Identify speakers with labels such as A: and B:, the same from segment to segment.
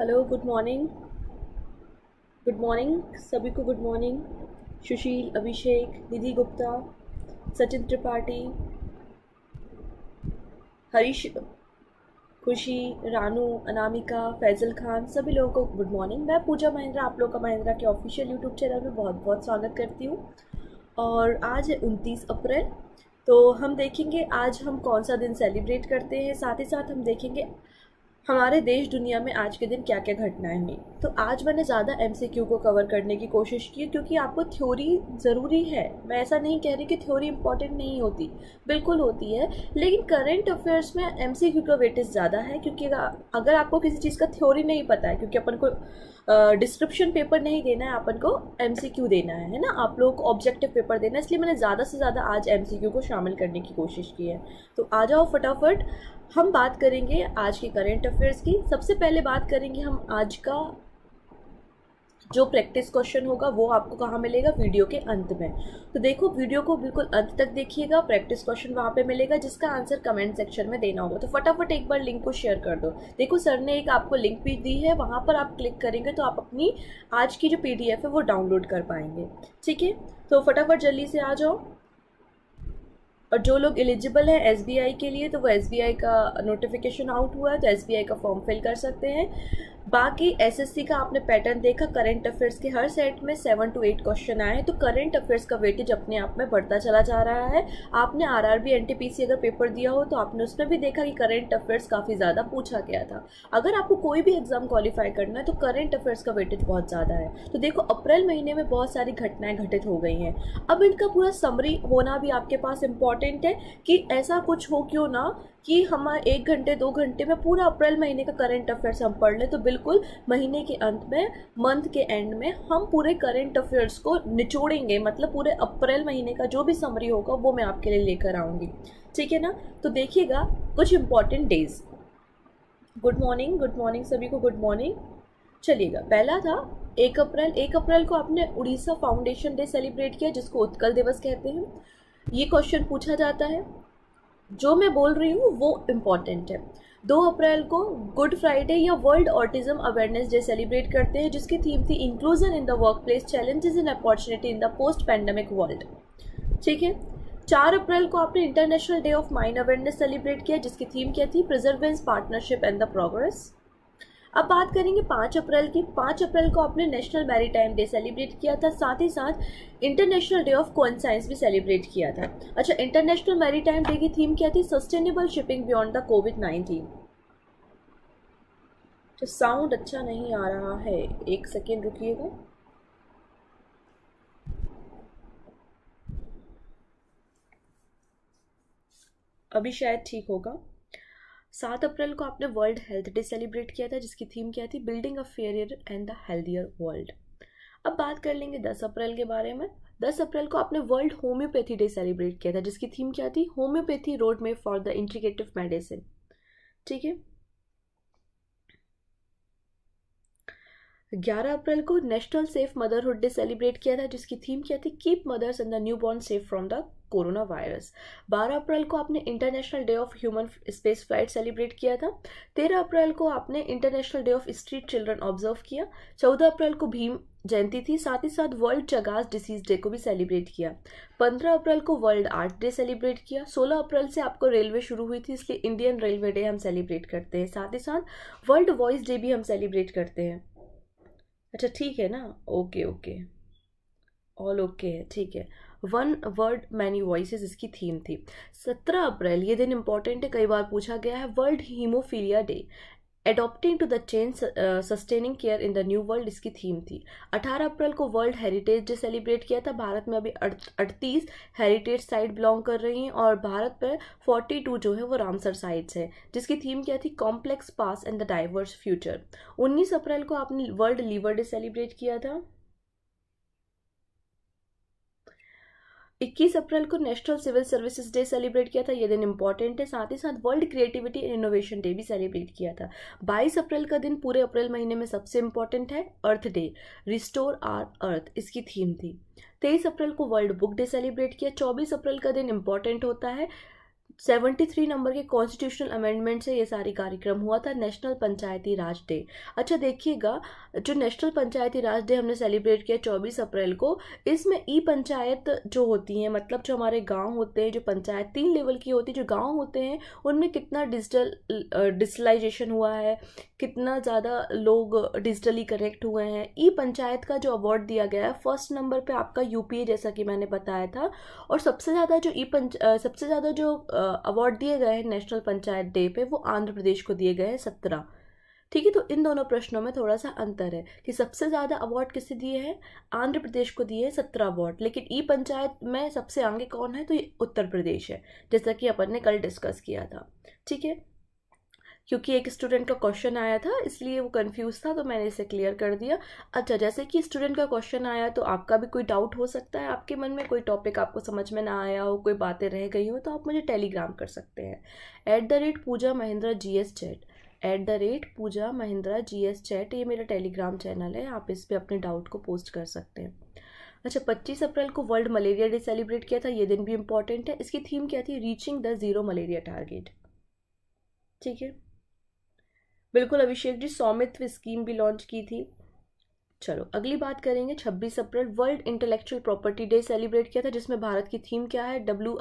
A: Hello good morning good morning सभी को good morning Sushil Abhishek Nidhi Gupta Sachin Tripathi Harish Khushi Ranu Anamika Faizal Khan सभी लोगों को गुड मॉर्निंग मैं पूजा महिंद्रा आप लोग का महिंद्रा के ऑफिशियल यूट्यूब चैनल में बहुत बहुत स्वागत करती हूँ और आज है उनतीस अप्रैल तो हम देखेंगे आज हम कौन सा दिन सेलिब्रेट करते हैं साथ ही साथ हम देखेंगे हमारे देश दुनिया में आज के दिन क्या क्या घटनाएं हुई तो आज मैंने ज़्यादा एम को कवर करने की कोशिश की क्योंकि आपको थ्योरी ज़रूरी है मैं ऐसा नहीं कह रही कि थ्योरी इंपॉर्टेंट नहीं होती बिल्कुल होती है लेकिन करेंट अफेयर्स में एम का वेटेज ज़्यादा है क्योंकि अगर आपको किसी चीज़ का थ्योरी नहीं पता है क्योंकि अपन को डिस्क्रिप्शन पेपर नहीं देना है अपन को एम देना है है ना आप लोग को ऑब्जेक्टिव पेपर देना है इसलिए मैंने ज़्यादा से ज़्यादा आज एम को शामिल करने की कोशिश की है तो आ जाओ फटाफट हम बात करेंगे आज के करेंट अफेयर्स की सबसे पहले बात करेंगे हम आज का जो प्रैक्टिस क्वेश्चन होगा वो आपको कहाँ मिलेगा वीडियो के अंत में तो देखो वीडियो को बिल्कुल अंत तक देखिएगा प्रैक्टिस क्वेश्चन वहाँ पे मिलेगा जिसका आंसर कमेंट सेक्शन में देना होगा तो फटाफट एक बार लिंक को शेयर कर दो देखो सर ने एक आपको लिंक भी दी है वहाँ पर आप क्लिक करेंगे तो आप अपनी आज की जो पी है वो डाउनलोड कर पाएंगे ठीक है तो फटाफट जल्दी से आ जाओ और जो लोग एलिजिबल हैं एस के लिए तो वो एस का नोटिफिकेशन आउट हुआ है तो एस का फॉर्म फिल कर सकते हैं बाकी एसएससी का आपने पैटर्न देखा करंट अफेयर्स के हर सेट में सेवन टू एट क्वेश्चन आए हैं तो करंट अफेयर्स का वेटेज अपने आप में बढ़ता चला जा रहा है आपने आरआरबी एनटीपीसी अगर पेपर दिया हो तो आपने उसमें भी देखा कि करंट अफेयर्स काफ़ी ज़्यादा पूछा गया था अगर आपको कोई भी एग्जाम क्वालिफाई करना है तो करंट अफेयर्स का वेटेज बहुत ज़्यादा है तो देखो अप्रैल महीने में बहुत सारी घटनाएं घटित हो गई हैं अब इनका पूरा समरी होना भी आपके पास इम्पॉर्टेंट है कि ऐसा कुछ हो क्यों ना कि हम एक घंटे दो घंटे में पूरा अप्रैल महीने का करंट अफेयर्स हम पढ़ लें तो बिल्कुल बिल्कुल महीने के अंत में मंथ के एंड में हम पूरे करेंट अफेयर्स को निचोड़ेंगे मतलब पूरे अप्रैल महीने का जो भी समरी होगा वो मैं आपके लिए लेकर आऊँगी ठीक है ना तो देखिएगा कुछ important days good morning good morning सभी को गुड मॉर्निंग चलिएगा पहला था एक अप्रैल एक अप्रैल को आपने उड़ीसा फाउंडेशन डे सेलिब्रेट किया जिसको उत्कल दिवस कहते हैं ये क्वेश्चन पूछा जाता है जो मैं बोल रही हूँ वो इम्पॉर्टेंट है दो अप्रैल को गुड फ्राइडे या world autism awareness day celebrate करते हैं जिसकी थीम थी inclusion in the workplace challenges and opportunity in the post pandemic world ठीक है चार अप्रैल को आपने international day of mind awareness celebrate किया जिसकी थीम क्या थी perseverance partnership and the progress अब बात करेंगे पाँच अप्रैल की पाँच अप्रैल को आपने नेशनल मैरीटाइम डे सेलिब्रेट किया था साथ ही साथ इंटरनेशनल डे ऑफ साइंस भी सेलिब्रेट किया था अच्छा इंटरनेशनल मैरीटाइम डे की थीम क्या थी sustainable shipping beyond the Covid nineteen तो साउंड अच्छा नहीं आ रहा है एक सेकेंड रुकिएगा अभी शायद ठीक होगा सात अप्रैल को आपने वर्ल्ड हेल्थ डे सेलिब्रेट किया था जिसकी थीम क्या थी building a fair and the healthier world अब बात कर लेंगे दस अप्रैल के बारे में दस अप्रैल को आपने वर्ल्ड होम्योपैथी डे सेलिब्रेट किया था जिसकी थीम क्या थी homeopathy roadmap for the integrative medicine ठीक है 11 अप्रैल को national safe motherhood day celebrate किया था जिसकी थीम क्या थी keep mothers and the newborn safe from the corona virus 12 अप्रैल को आपने international day of human space flight celebrate किया था 13 अप्रैल को आपने international day of street children observe किया 14 अप्रैल को भीम जयंती थी साथ ही साथ वर्ल्ड चगास डिसीज डे को भी सेलिब्रेट किया 15 अप्रैल को वर्ल्ड आर्ट डे सेलिब्रेट किया 16 अप्रैल से आपको रेलवे शुरू हुई थी इसलिए इंडियन रेलवे डे हम सेलिब्रेट करते हैं साथ ही साथ वर्ल्ड वॉइस डे भी हम सेलिब्रेट करते हैं अच्छा ठीक है ना ओके ओके ऑल ओके है ठीक है वन वर्ड मैनी वॉइसेस इसकी थीम थी सत्रह अप्रैल ये दिन इंपॉर्टेंट है कई बार पूछा गया है world haemophilia day adopting to the change sustaining care in the new world इसकी थीम थी 18 अप्रैल को वर्ल्ड हेरिटेज डे सेलिब्रेट किया था भारत में अभी अड़तीस हेरिटेज साइट बिलोंग कर रही हैं और भारत पर 42 जो है वो रामसर साइट्स हैं जिसकी थीम क्या थी complex past and the diverse future 19 अप्रैल को आपने वर्ल्ड लीवर डे सेलिब्रेट किया था 21 अप्रैल को national civil services day celebrate किया था ये दिन इंपॉर्टेंट है साथ ही साथ world creativity and innovation day भी सेलिब्रेट किया था 22 अप्रैल का दिन पूरे अप्रैल महीने में सबसे इंपॉर्टेंट है earth day restore our earth इसकी थीम थी तेईस अप्रैल को वर्ल्ड बुक डे सेलिब्रेट किया चौबीस अप्रैल का दिन इंपॉर्टेंट होता है सेवेंटी थ्री नंबर के कॉन्स्टिट्यूशनल अमेंडमेंट से ये सारी कार्यक्रम हुआ था नेशनल पंचायती राज डे अच्छा देखिएगा जो नेशनल पंचायती राज डे हमने सेलिब्रेट किया चौबीस अप्रैल को इसमें ई पंचायत जो होती है मतलब जो हमारे गांव होते हैं जो पंचायत तीन लेवल की होती है जो गांव होते हैं उनमें कितना डिजिटल डिजिटलाइजेशन हुआ है कितना ज़्यादा लोग डिजिटली कनेक्ट हुए हैं ई पंचायत का जो अवार्ड दिया गया है फर्स्ट नंबर पर आपका यूपीए जैसा कि मैंने बताया था और सबसे ज़्यादा जो ई पंच सबसे ज़्यादा जो अवार्ड दिए गए हैं नेशनल पंचायत डे पे वो आंध्र प्रदेश को दिए गए हैं सत्रह ठीक है तो इन दोनों प्रश्नों में थोड़ा सा अंतर है कि सबसे ज़्यादा अवार्ड किसे दिए हैं आंध्र प्रदेश को दिए हैं सत्रह अवार्ड लेकिन ई पंचायत में सबसे आगे कौन है तो ये उत्तर प्रदेश है जैसा कि अपन ने कल डिस्कस किया था ठीक है क्योंकि एक स्टूडेंट का क्वेश्चन आया था इसलिए वो कंफ्यूज था तो मैंने इसे क्लियर कर दिया अच्छा जैसे कि स्टूडेंट का क्वेश्चन आया तो आपका भी कोई डाउट हो सकता है आपके मन में कोई टॉपिक आपको समझ में ना आया हो कोई बातें रह गई हो तो आप मुझे टेलीग्राम कर सकते हैं at the rate Pooja Mahindra G S chat at the rate Pooja Mahindra G S chat ये मेरा टेलीग्राम चैनल है आप इस पर अपने डाउट को पोस्ट कर सकते हैं अच्छा पच्चीस अप्रैल को वर्ल्ड मलेरिया डे सेलिब्रेट किया था ये दिन भी इम्पॉर्टेंट है इसकी थीम क्या थी reaching the zero malaria target ठीक है बिल्कुल अभिषेक जी स्वामित्व स्कीम भी लॉन्च की थी चलो अगली बात करेंगे 26 अप्रैल world intellectual property day celebrate किया था जिसमें भारत की थीम क्या है डब्ल्यू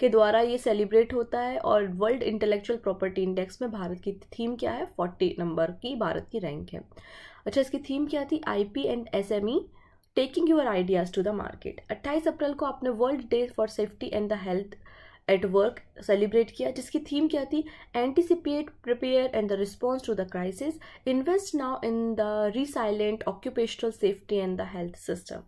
A: के द्वारा ये सेलिब्रेट होता है और वर्ल्ड इंटेलेक्चुअल प्रॉपर्टी इंडेक्स में भारत की थीम क्या है 40 नंबर की भारत की रैंक है अच्छा इसकी थीम क्या थी I and S taking your ideas to the market 28 अप्रैल को आपने world day for safety and the health at work celebrate किया जिसकी थीम क्या थी anticipate prepare and the response to the crisis invest now in the resilient occupational safety and the health system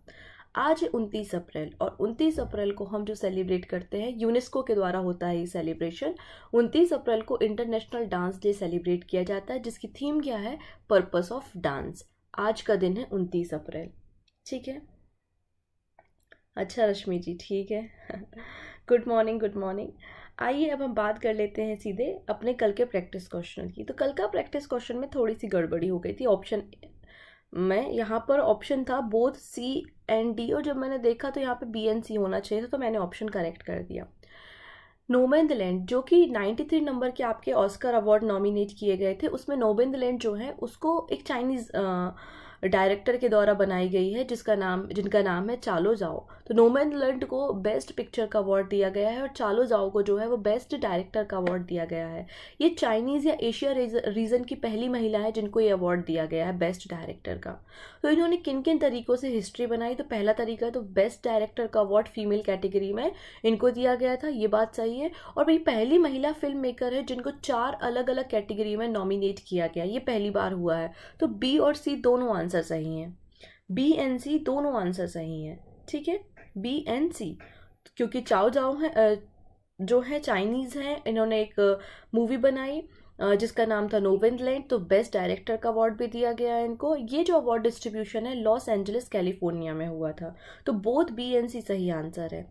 A: आज उनतीस अप्रैल और उनतीस अप्रैल को हम जो सेलिब्रेट करते हैं यूनेस्को के द्वारा होता है ये सेलिब्रेशन उनतीस अप्रैल को इंटरनेशनल डांस डे सेलिब्रेट किया जाता है जिसकी थीम क्या है पर्पस ऑफ डांस आज का दिन है उनतीस अप्रैल ठीक है अच्छा रश्मि जी ठीक है गुड मॉर्निंग गुड मॉर्निंग आइए अब हम बात कर लेते हैं सीधे अपने कल के प्रैक्टिस क्वेश्चन की तो कल का प्रैक्टिस क्वेश्चन में थोड़ी सी गड़बड़ी हो गई थी ऑप्शन में यहाँ पर ऑप्शन था बोथ सी एंड डी और जब मैंने देखा तो यहाँ पे बी एंड सी होना चाहिए था तो मैंने ऑप्शन करेक्ट कर दिया लैंड जो कि 93 नंबर के आपके ऑस्कर अवार्ड नॉमिनेट किए गए थे उसमें नोबेंदलैंड जो है उसको एक चाइनीज़ डायरेक्टर के द्वारा बनाई गई है जिसका नाम जिनका नाम है चालो जाओ तो नोमैन लर्ड को बेस्ट पिक्चर का अवार्ड दिया गया है और चालो जाओ को जो है वो बेस्ट डायरेक्टर का अवार्ड दिया गया है ये चाइनीज़ या एशिया रीजन की पहली महिला है जिनको ये अवार्ड दिया गया है बेस्ट डायरेक्टर का तो इन्होंने किन किन तरीक़ों से हिस्ट्री बनाई तो पहला तरीका तो बेस्ट डायरेक्टर का अवार्ड फीमेल कैटेगरी में इनको दिया गया था ये बात सही है और भाई पहली महिला फिल्म मेकर है जिनको चार अलग अलग कैटेगरी में नॉमिनेट किया गया ये पहली बार हुआ है तो बी और सी दोनों आंसर आंसर सही हैं बी एन सी दोनों आंसर सही हैं ठीक है बी एन सी क्योंकि चाओ जाओ है जो है चाइनीज़ हैं इन्होंने एक मूवी बनाई जिसका नाम था लैंड तो बेस्ट डायरेक्टर का अवार्ड भी दिया गया है इनको ये जो अवार्ड डिस्ट्रीब्यूशन है लॉस एंजलिस कैलिफोर्निया में हुआ था तो बोथ बी एन सी सही आंसर है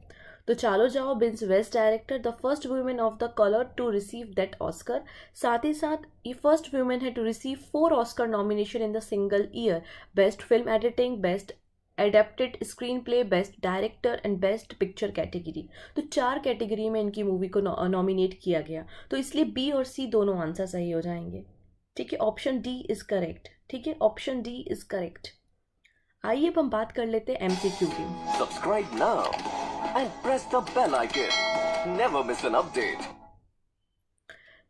A: तो चालो जाओ wins best director the first women of the colour to receive that Oscar साथ ही साथ ये फर्स्ट वुमेन है to receive four Oscar nomination in the single year best film editing best adapted screenplay best director and best picture category तो चार category में इनकी movie को नॉमिनेट uh, किया गया तो इसलिए बी और सी दोनों आंसर सही हो जाएंगे ठीक है ऑप्शन डी इज़ करेक्ट ठीक है ऑप्शन डी इज़ करेक्ट आइए अब हम बात कर लेते हैं एमसीक्यू क्यू की subscribe now and press the bell icon. Never miss an update.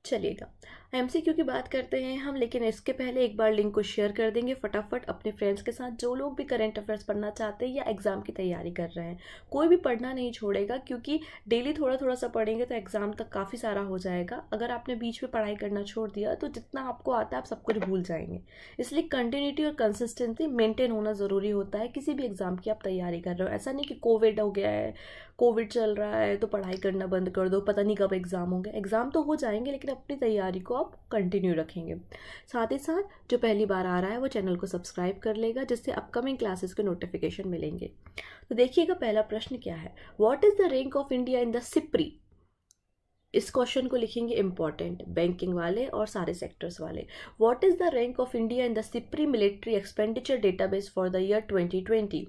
A: चलिएगा एम की बात करते हैं हम लेकिन इसके पहले एक बार लिंक को शेयर कर देंगे फटाफट अपने फ्रेंड्स के साथ जो लोग भी करेंट अफेयर्स पढ़ना चाहते हैं या एग्ज़ाम की तैयारी कर रहे हैं कोई भी पढ़ना नहीं छोड़ेगा क्योंकि डेली थोड़ा थोड़ा सा पढ़ेंगे तो एग्ज़ाम तक काफ़ी सारा हो जाएगा अगर आपने बीच में पढ़ाई करना छोड़ दिया तो जितना आपको आता है आप सब कुछ भूल जाएंगे इसलिए कंटिन्यूटी और कंसिस्टेंसी मेंटेन होना ज़रूरी होता है किसी भी एग्ज़ाम की आप तैयारी कर रहे हो ऐसा नहीं कि कोविड हो गया है कोविड चल रहा है तो पढ़ाई करना बंद कर दो पता नहीं कब एग्ज़ाम होंगे एग्ज़ाम तो हो जाएंगे लेकिन अपनी तैयारी को आप कंटिन्यू रखेंगे साथ ही साथ जो पहली बार आ रहा है वो चैनल को सब्सक्राइब कर लेगा जिससे अपकमिंग क्लासेस के नोटिफिकेशन मिलेंगे तो देखिएगा पहला प्रश्न क्या है what is the rank of India in the SIPRI इस क्वेश्चन को लिखेंगे इंपॉर्टेंट बैंकिंग वाले और सारे सेक्टर्स वाले what is the rank of India in the SIPRI military expenditure database for the year 2020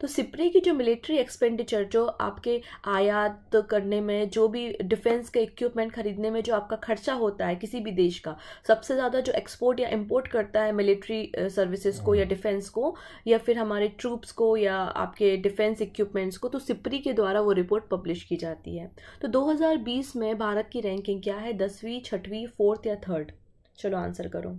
A: तो सिप्री की जो मिलिट्री एक्सपेंडिचर जो आपके आयात करने में जो भी डिफेंस के इक्विपमेंट खरीदने में जो आपका खर्चा होता है किसी भी देश का सबसे ज़्यादा जो एक्सपोर्ट या इम्पोर्ट करता है मिलिट्री सर्विसेज को या डिफेंस हाँ। को या फिर हमारे ट्रूप्स को या आपके डिफेंस इक्विपमेंट्स को तो सिप्री के द्वारा वो रिपोर्ट पब्लिश की जाती है तो दो में भारत की रैंकिंग क्या है दसवीं छठवीं फोर्थ या थर्ड चलो आंसर करो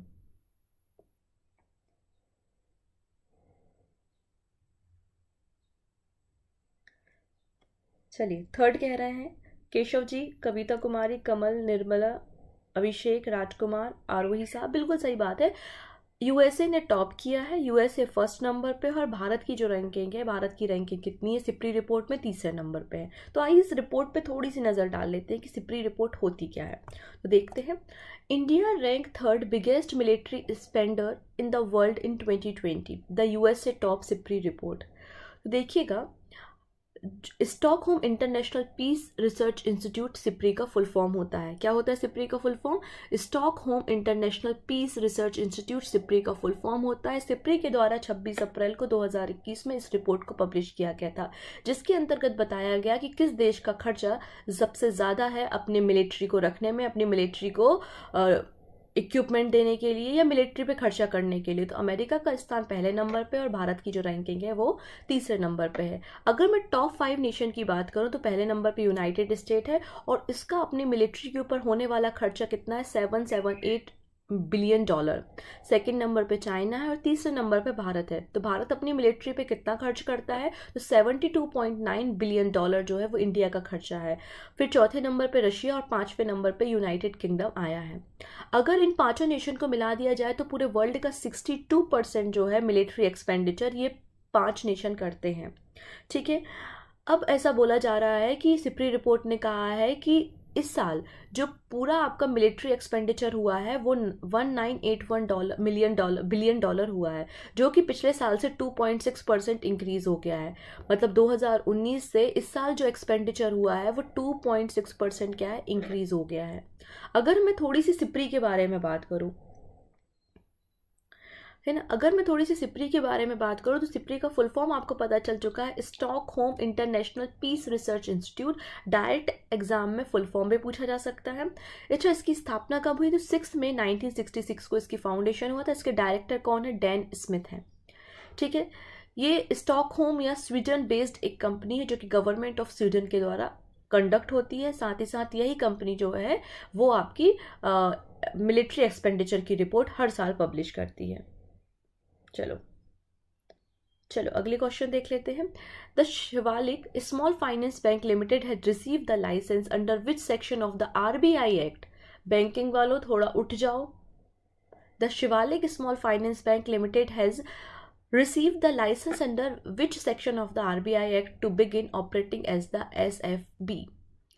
A: चलिए थर्ड कह रहे हैं केशव जी कविता कुमारी कमल निर्मला अभिषेक राजकुमार आरोही साहब बिल्कुल सही बात है यूएसए ने टॉप किया है यूएसए फर्स्ट नंबर पे और भारत की जो रैंकिंग है भारत की रैंकिंग कितनी है सिप्री रिपोर्ट में तीसरे नंबर पे है तो आइए इस रिपोर्ट पे थोड़ी सी नज़र डाल लेते हैं कि सिप्री रिपोर्ट होती क्या है तो देखते हैं India rank third biggest military spender in the world in twenty the you top SIPRI report देखिएगा Stockholm International Peace Research Institute SIPRI का फुल फॉर्म होता है क्या होता है सिप्री का full form Stockholm International Peace Research Institute SIPRI का full form होता है सिप्री के द्वारा 26 अप्रैल को 2021 में इस रिपोर्ट को पब्लिश किया गया था जिसके अंतर्गत बताया गया कि किस देश का खर्चा सबसे ज़्यादा है अपने मिलिट्री को रखने में अपनी मिलिट्री को आ, इक्विपमेंट देने के लिए या मिलिट्री पे खर्चा करने के लिए तो अमेरिका का स्थान पहले नंबर पे और भारत की जो रैंकिंग है वो तीसरे नंबर पे है अगर मैं टॉप फाइव नेशन की बात करूँ तो पहले नंबर पे यूनाइटेड स्टेट है और इसका अपने मिलिट्री के ऊपर होने वाला खर्चा कितना है seven seven eight billion dollar second number पे चाइना है और तीसरे नंबर पे भारत है तो भारत अपनी मिलिट्री पे कितना खर्च करता है तो 72.9 बिलियन डॉलर जो है वो इंडिया का खर्चा है फिर चौथे नंबर पे रशिया और पाँचवें नंबर पे यूनाइटेड किंगडम आया है अगर इन पाँचों नेशन को मिला दिया जाए तो पूरे वर्ल्ड का सिक्सटी जो है मिलिट्री एक्सपेंडिचर ये पाँच नेशन करते हैं ठीक है अब ऐसा बोला जा रहा है कि सिप्री रिपोर्ट ने कहा है कि इस साल जो पूरा आपका मिलिट्री एक्सपेंडिचर हुआ है वो one nine eight one dollar million dollar billion dollar हुआ है जो कि पिछले साल से two point six percent increase हो गया है मतलब दो हज़ार उन्नीस से इस साल जो एक्सपेंडिचर हुआ है वो टू पॉइंट सिक्स परसेंट क्या है इंक्रीज हो गया है अगर मैं थोड़ी सी सिपरी के बारे में बात करूँ है ना अगर मैं थोड़ी सी सिपरी के बारे में बात करूँ तो सिपरी का फुल फॉर्म आपको पता चल चुका है Stockholm International Peace Research Institute direct exam में फुल फॉर्म भी पूछा जा सकता है अच्छा इसकी स्थापना कब हुई तो सिक्स मई नाइनटीन को इसकी फाउंडेशन हुआ था इसके डायरेक्टर कौन है डैन स्मिथ है ठीक है ये स्टॉक होम या स्वीडन बेस्ड एक कंपनी है जो कि गवर्नमेंट ऑफ स्वीडन के द्वारा कंडक्ट होती है साथ ही साथ यही कंपनी जो है वो आपकी मिलिट्री एक्सपेंडिचर की रिपोर्ट हर साल पब्लिश करती है चलो चलो अगले क्वेश्चन देख लेते हैं the Shivalik small finance bank limited has receive the licence under which section of the RBI act banking वालों थोड़ा उठ जाओ the Shivalik small finance bank limited has receive the licence under which section of the RBI act to begin operating as the S F B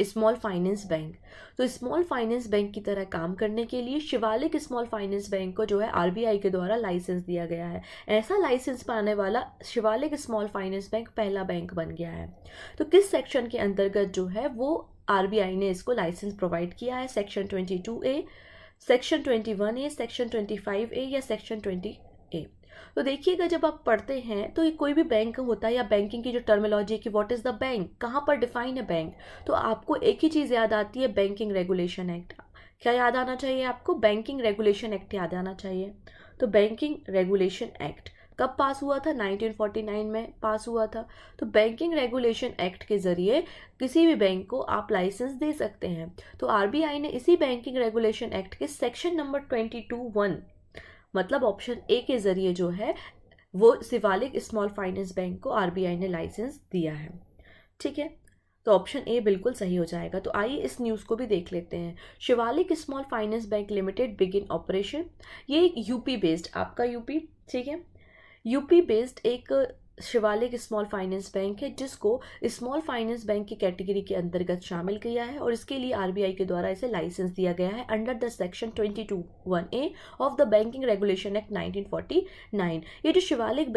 A: small finance bank तो small finance bank की तरह काम करने के लिए शिवालिक स्मॉल फाइनेंस बैंक को जो है आरबीआई के द्वारा लाइसेंस दिया गया है ऐसा लाइसेंस पाने वाला शिवालिक स्मॉल फाइनेंस बैंक पहला बैंक बन गया है तो किस सेक्शन के अंतर्गत जो है वो आरबीआई ने इसको लाइसेंस प्रोवाइड किया है section twenty two A section twenty one A section twenty five A या सेक्शन ट्वेंटी तो देखिएगा जब आप पढ़ते हैं तो कोई भी बैंक होता है या बैंकिंग की जो टर्मिनोलॉजी है कि व्हाट इज़ द बैंक कहाँ पर डिफाइन है बैंक तो आपको एक ही चीज़ याद आती है बैंकिंग रेगुलेशन एक्ट क्या याद आना चाहिए आपको बैंकिंग रेगुलेशन एक्ट याद आना चाहिए तो बैंकिंग रेगुलेशन एक्ट कब पास हुआ था 1949 में पास हुआ था तो बैंकिंग रेगुलेशन एक्ट के ज़रिए किसी भी बैंक को आप लाइसेंस दे सकते हैं तो आरबीआई ने इसी बैंकिंग रेगुलेशन एक्ट के section number twenty two one मतलब ऑप्शन ए के ज़रिए जो है वो शिवालिक स्मॉल फाइनेंस बैंक को आरबीआई ने लाइसेंस दिया है ठीक है तो ऑप्शन ए बिल्कुल सही हो जाएगा तो आइए इस न्यूज़ को भी देख लेते हैं Shivalik small finance bank limited begin operation ये एक यूपी बेस्ड आपका यूपी ठीक है यूपी बेस्ड एक शिवालिक स्मॉल फाइनेंस बैंक है जिसको स्मॉल फाइनेंस बैंक की कैटेगरी के अंतर्गत शामिल किया है और इसके लिए आरबीआई के द्वारा इसे लाइसेंस दिया गया है under the section twenty two one A of the banking regulation act nineteen forty nine ये जो शिवालिक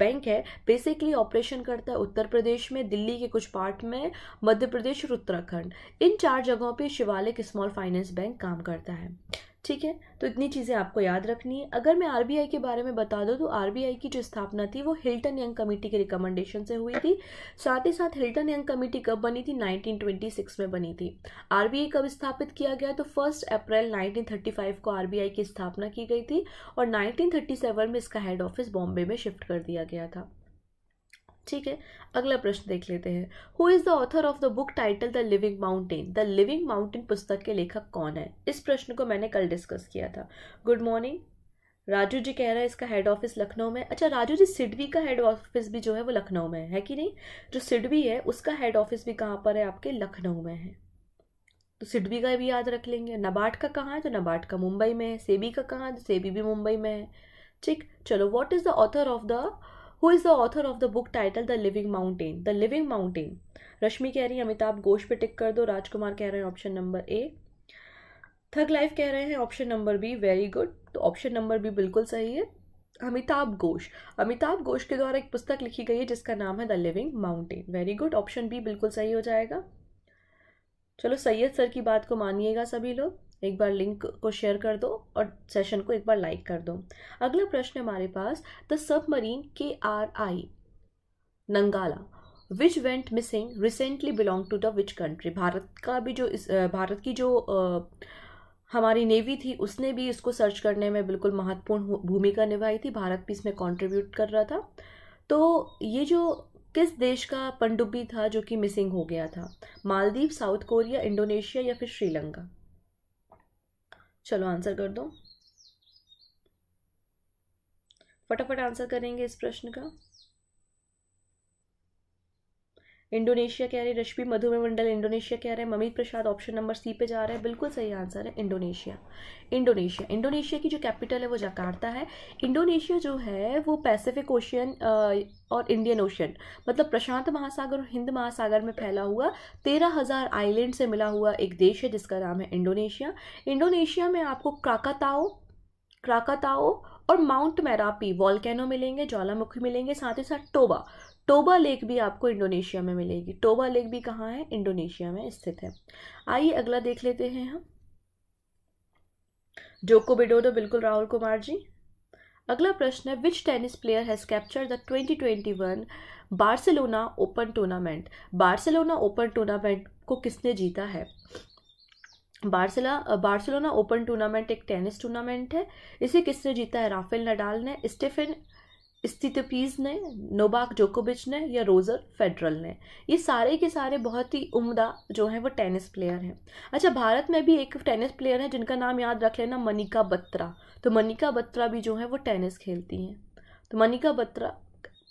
A: बैंक है बेसिकली ऑपरेशन करता है उत्तर प्रदेश में दिल्ली के कुछ पार्ट में मध्य प्रदेश और उत्तराखंड इन चार जगहों पे शिवालिक स्मॉल फाइनेंस बैंक काम करता है ठीक है तो इतनी चीज़ें आपको याद रखनी है अगर मैं आर के बारे में बता दूँ तो आर की जो स्थापना थी वो हिल्टन यंग कमेटी के रिकमेंडेशन से हुई थी साथ ही साथ हिल्टन यंग कमेटी कब बनी थी 1926 में बनी थी आर कब स्थापित किया गया तो फर्स्ट अप्रैल 1935 को आर की स्थापना की गई थी और 1937 में इसका हेड ऑफिस बॉम्बे में शिफ्ट कर दिया गया था ठीक है अगला प्रश्न देख लेते हैं who is the author of the book title the living mountain the living mountain पुस्तक के लेखक कौन है इस प्रश्न को मैंने कल डिस्कस किया था गुड मॉर्निंग राजू जी कह रहा है इसका हेड ऑफिस लखनऊ में अच्छा राजू जी सिडवी का हेड ऑफिस भी जो है वो लखनऊ में है, है कि नहीं जो सिडवी है उसका हेड ऑफिस भी कहाँ पर है आपके लखनऊ में है तो सिडवी का भी याद रख लेंगे नबार्ड का कहाँ है तो नबार्ड का मुंबई में है सेबी का कहाँ है तो सेबी भी मुंबई में है ठीक चलो what is the author of the who is the author of the book title the living mountain the living mountain Rashmi कह रही है अमिताभ घोष पे टिक कर दो राजकुमार कह रहे हैं option number A thug life कह रहे हैं option number B very good तो ऑप्शन नंबर बी बिल्कुल सही है अमिताभ घोष अमिताभ घोष के द्वारा एक पुस्तक लिखी गई है जिसका नाम है the living mountain very good option B बिल्कुल सही हो जाएगा चलो सैयद सर की बात को मानिएगा सभी लोग एक बार लिंक को शेयर कर दो और सेशन को एक बार लाइक कर दो अगला प्रश्न है हमारे पास the submarine K R I Nanggala which went missing recently belong to the which country Bharat का भी जो इस भारत की जो आ, हमारी नेवी थी उसने भी इसको सर्च करने में बिल्कुल महत्वपूर्ण भूमिका निभाई थी भारत भी इसमें कॉन्ट्रीब्यूट कर रहा था तो ये जो किस देश का पनडुब्बी था जो कि मिसिंग हो गया था मालदीव साउथ कोरिया इंडोनेशिया या फिर श्रीलंका चलो आंसर कर दो फटाफट आंसर करेंगे इस प्रश्न का इंडोनेशिया कह रहे रश्मि मधुमेह मंडल इंडोनेशिया कह रहे हैं ममित प्रसाद ऑप्शन नंबर सी पे जा रहे हैं बिल्कुल सही आंसर है इंडोनेशिया इंडोनेशिया इंडोनेशिया की जो कैपिटल है वो जकार्ता है इंडोनेशिया जो है वो पैसिफिक ओशियन और इंडियन ओशियन मतलब प्रशांत महासागर और हिंद महासागर में फैला हुआ तेरह हज़ार आइलैंड से मिला हुआ एक देश है जिसका नाम है इंडोनेशिया इंडोनेशिया में आपको क्राकाताओ क्राकाताओ और माउंट मैरापी वॉलकैनो मिलेंगे ज्वालामुखी मिलेंगे साथ ही साथ टोबा टोबा लेक भी आपको इंडोनेशिया में मिलेगी टोबा लेक भी कहाँ है इंडोनेशिया में स्थित है आइए अगला देख लेते हैं हम जोको बिडोडो बिल्कुल राहुल कुमार जी अगला प्रश्न है which tennis player has capture the 2021 Barcelona Open tournament Barcelona Open tournament को किसने जीता है बार्सिला बार्सिलोना ओपन टूर्नामेंट एक टेनिस टूर्नामेंट है इसे किसने जीता है राफेल नडाल ने स्टीफन स्थितपीज ने नोबाक जोकोबिच ने या रोजर फेडरल ने ये सारे के सारे बहुत ही उम्दा जो हैं वो टेनिस प्लेयर हैं अच्छा भारत में भी एक टेनिस प्लेयर है जिनका नाम याद रख लेना मनिका बत्रा तो मनिका बत्रा भी जो है वो टेनिस खेलती हैं तो मनिका बत्रा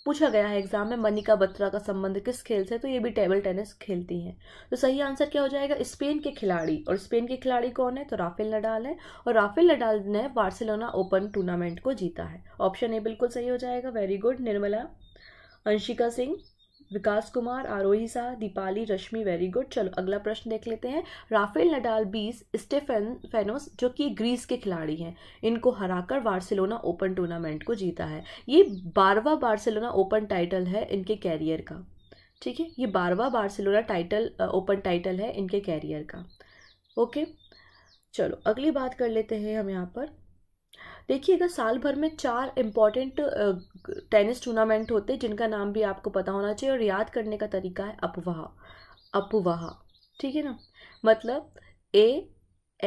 A: पूछा गया है एग्जाम में मनिका बत्रा का संबंध किस खेल से तो ये भी टेबल टेनिस खेलती हैं तो सही आंसर क्या हो जाएगा स्पेन के खिलाड़ी और स्पेन के खिलाड़ी कौन है तो राफेल नडाल है और राफेल नडाल ने बार्सिलोना ओपन टूर्नामेंट को जीता है ऑप्शन ए बिल्कुल सही हो जाएगा very good Nirmala Anshika Singh Vikas Kumar Aarohi Sah Deepali Rashmi very good चलो अगला प्रश्न देख लेते हैं राफेल नडाल बीस स्टेफेन फेनोस जो कि ग्रीस के खिलाड़ी हैं इनको हराकर बार्सिलोना ओपन टूर्नामेंट को जीता है ये बारवा बार्सिलोना ओपन टाइटल है इनके कैरियर का ठीक है ये बारवा बार्सिलोना टाइटल ओपन टाइटल है इनके कैरियर का ओके चलो अगली बात कर लेते हैं हम यहाँ पर देखिए अगर साल भर में चार इम्पॉर्टेंट टेनिस टूर्नामेंट होते हैं जिनका नाम भी आपको पता होना चाहिए और याद करने का तरीका है अपवाह अपवाह ठीक है ना मतलब ए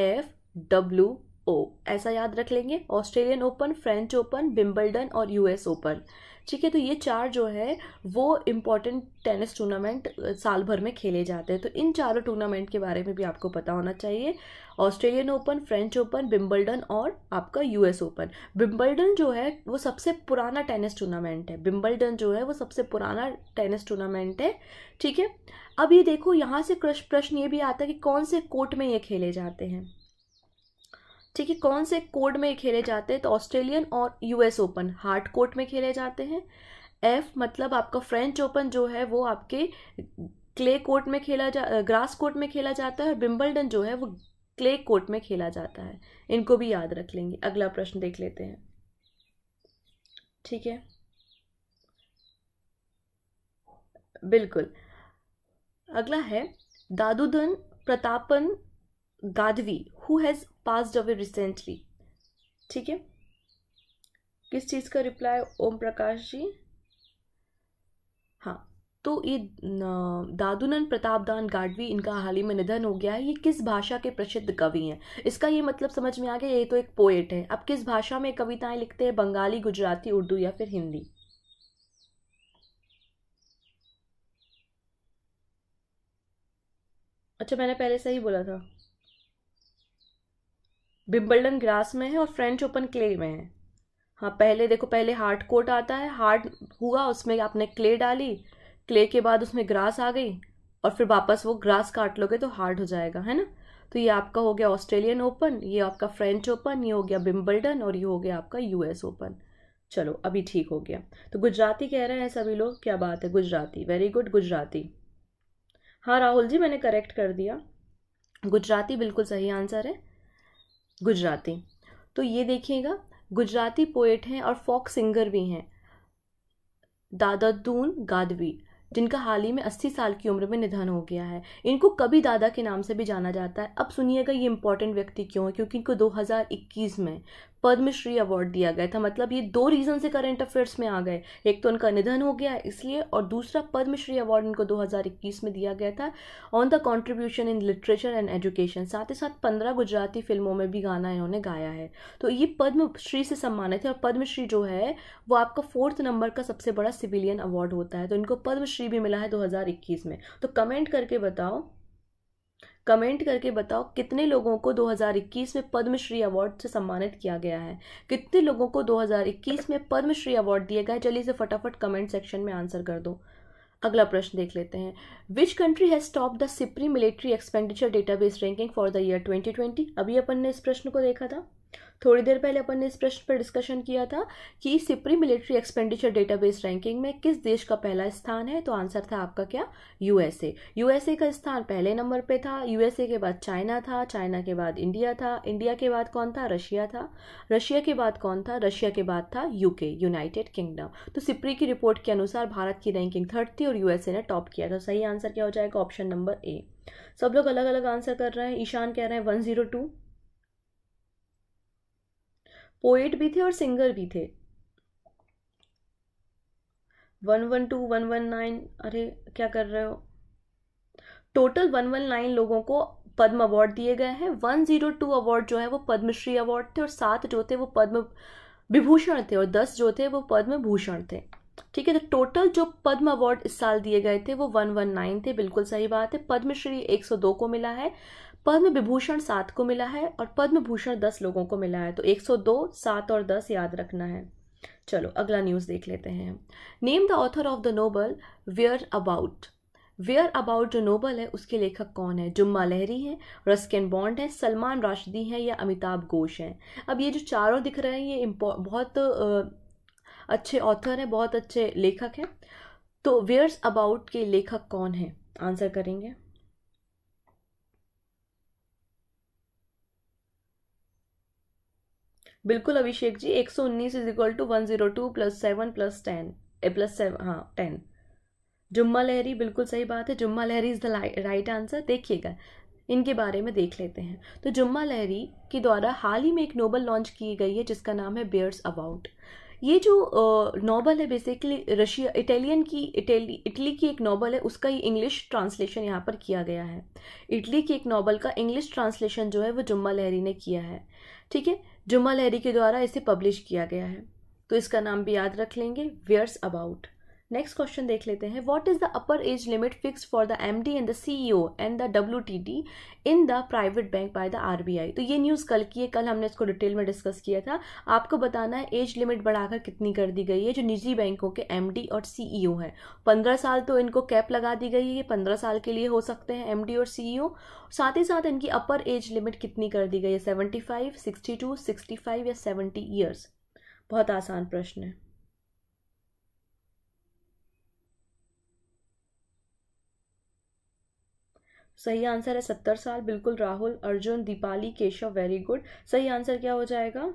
A: एफ डब्ल्यू ओ ऐसा याद रख लेंगे Australian Open French Open Wimbledon और यूएस ओपन ठीक है तो ये चार जो है वो इम्पॉर्टेंट टेनिस टूर्नामेंट साल भर में खेले जाते हैं तो इन चारों टूर्नामेंट के बारे में भी आपको पता होना चाहिए Australian Open French Open Wimbledon और आपका यूएस ओपन बिम्बलडन जो है वो सबसे पुराना टेनिस टूर्नामेंट है बिम्बलडन जो है वो सबसे पुराना टेनिस टूर्नामेंट है ठीक है अब ये देखो यहाँ से प्रश्न ये भी आता है कि कौन से कोर्ट में ये खेले जाते हैं ठीक है कौन से कोर्ट में ये खेले जाते हैं तो ऑस्ट्रेलियन और यूएस ओपन हार्ड कोर्ट में खेले जाते हैं एफ मतलब आपका फ्रेंच ओपन जो है वो आपके क्ले कोर्ट में खेला जा ग्रास कोर्ट में खेला जाता है और बिम्बलडन जो है वो क्ले कोर्ट में खेला जाता है इनको भी याद रख लेंगे अगला प्रश्न देख लेते हैं ठीक है बिल्कुल अगला है Dadudan Pratapdan Gadhvi who has passed away recently ठीक है किस चीज़ का रिप्लाई ओम प्रकाश जी हाँ तो ये दादूनंद प्रतापदान गाडवी इनका हाल ही में निधन हो गया है ये किस भाषा के प्रसिद्ध कवि हैं इसका ये मतलब समझ में आ गया ये तो एक पोएट है अब किस भाषा में कविताएं लिखते हैं बंगाली गुजराती उर्दू या फिर हिंदी अच्छा मैंने पहले सही बोला था बिम्बल्डन ग्रास में है और फ्रेंच ओपन क्ले में है हाँ पहले देखो पहले हार्ड कोट आता है हार्ड हुआ उसमें आपने क्ले डाली क्ले के बाद उसमें ग्रास आ गई और फिर वापस वो ग्रास काट लोगे तो हार्ड हो जाएगा है ना तो ये आपका हो गया ऑस्ट्रेलियन ओपन ये आपका फ्रेंच ओपन ये हो गया बिम्बल्डन और ये हो गया आपका यूएस ओपन चलो अभी ठीक हो गया तो गुजराती कह रहे हैं सभी लोग क्या बात है गुजराती वेरी गुड गुजराती हाँ राहुल जी मैंने करेक्ट कर दिया गुजराती बिल्कुल सही आंसर है गुजराती तो ये देखिएगा गुजराती पोएट हैं और फोक सिंगर भी हैं दादा दून गादवी जिनका हाल ही में 80 साल की उम्र में निधन हो गया है इनको कभी दादा के नाम से भी जाना जाता है अब सुनिएगा ये इंपॉर्टेंट व्यक्ति क्यों है क्योंकि इनको 2021 में पद्मश्री अवार्ड दिया गया था मतलब ये दो रीज़न से करंट अफेयर्स में आ गए एक तो उनका निधन हो गया इसलिए और दूसरा पद्मश्री अवार्ड इनको 2021 में दिया गया था on the contribution in literature and education साथ ही साथ पंद्रह गुजराती फिल्मों में भी गाना इन्होंने गाया है तो ये पद्मश्री से सम्मानित है और पद्मश्री जो है वो आपका फोर्थ नंबर का सबसे बड़ा सिविलियन अवार्ड होता है तो इनको पद्मश्री भी मिला है दो में तो कमेंट करके बताओ कमेंट करके बताओ कितने लोगों को 2021 में पद्मश्री अवार्ड से सम्मानित किया गया है कितने लोगों को 2021 में पद्मश्री अवार्ड दिए गए चलिए इसे फटाफट कमेंट सेक्शन में आंसर कर दो अगला प्रश्न देख लेते हैं which country has top the SIPRI military expenditure database ranking for the year 2020 अभी अपन ने इस प्रश्न को देखा था थोड़ी देर पहले अपन ने इस प्रश्न पर डिस्कशन किया था कि SIPRI military expenditure database ranking में किस देश का पहला स्थान है तो आंसर था आपका क्या यूएसए यूएसए का स्थान पहले नंबर पे था यूएसए के बाद चाइना था चाइना के बाद इंडिया था इंडिया के बाद कौन था रशिया था रशिया के बाद कौन था रशिया के बाद था यूके यूनाइटेड किंगडम तो सिप्री की रिपोर्ट के अनुसार भारत की रैंकिंग थर्ड थी और यूएसए ने टॉप किया तो सही आंसर क्या हो जाएगा ऑप्शन नंबर ए सब लोग अलग अलग आंसर कर रहे हैं ईशान कह रहे हैं वन जीरो टू पोएट भी थे और सिंगर भी थे one one two one one nine अरे क्या कर रहे हो टोटल वन वन नाइन लोगों को पद्म अवार्ड दिए गए हैं वन जीरो टू अवार्ड जो है वो पद्मश्री अवार्ड थे और सात जो थे वो पद्म विभूषण थे और दस जो थे वो पद्म भूषण थे ठीक है तो टोटल जो पद्म अवार्ड इस साल दिए गए थे वो वन वन नाइन थे बिल्कुल सही बात है पद्मश्री एक सौ दो को मिला है पद्म विभूषण सात को मिला है और पद्म भूषण दस लोगों को मिला है तो 102 सात और दस याद रखना है चलो अगला न्यूज़ देख लेते हैं name the author of the novel whereabouts whereabouts जो नोबल है उसके लेखक कौन है जुम्मा लहरी हैं रस्किन बॉन्ड हैं सलमान राशदी हैं या अमिताभ घोष हैं अब ये जो चारों दिख रहे हैं ये बहुत अच्छे ऑथर हैं बहुत अच्छे लेखक हैं तो वेयर्स अबाउट के लेखक कौन हैं आंसर करेंगे बिल्कुल अभिषेक जी एक सौ उन्नीस is equal to one zero two plus seven plus ten A plus seven हाँ टेन जुम्मा लहरी बिल्कुल सही बात है Jhumpa Lahiri is the right answer देखिएगा इनके बारे में देख लेते हैं तो जुम्मा लहरी के द्वारा हाल ही में एक नोबल लॉन्च की गई है जिसका नाम है बियर्स अबाउट ये जो नॉबल है बेसिकली रशिया इटालियन की इटली इटली की एक नॉबल है उसका ही इंग्लिश ट्रांसलेशन यहाँ पर किया गया है इटली की एक नॉबल का इंग्लिश ट्रांसलेशन जो है वो जुम्मा लहरी ने किया है ठीक है जुम्मा लहरी के द्वारा इसे पब्लिश किया गया है तो इसका नाम भी याद रख लेंगे वेयर्स अबाउट नेक्स्ट क्वेश्चन देख लेते हैं what is the upper age limit fix for the M D and the CEO and the W T in the private bank by the RBI तो ये न्यूज़ कल की है कल हमने इसको डिटेल में डिस्कस किया था आपको बताना है एज लिमिट बढ़ाकर कितनी कर दी गई है जो निजी बैंकों के एम डी और सीईओ e हैं पंद्रह साल तो इनको कैप लगा दी गई है ये पंद्रह साल के लिए हो सकते हैं एम डी और सीईओ e साथ ही साथ इनकी अपर एज लिमिट कितनी कर दी गई है seventy five sixty two sixty five या सेवेंटी ईयर्स बहुत आसान प्रश्न है सही आंसर है सत्तर साल बिल्कुल राहुल अर्जुन दीपाली केशव वेरी गुड सही आंसर क्या हो जाएगा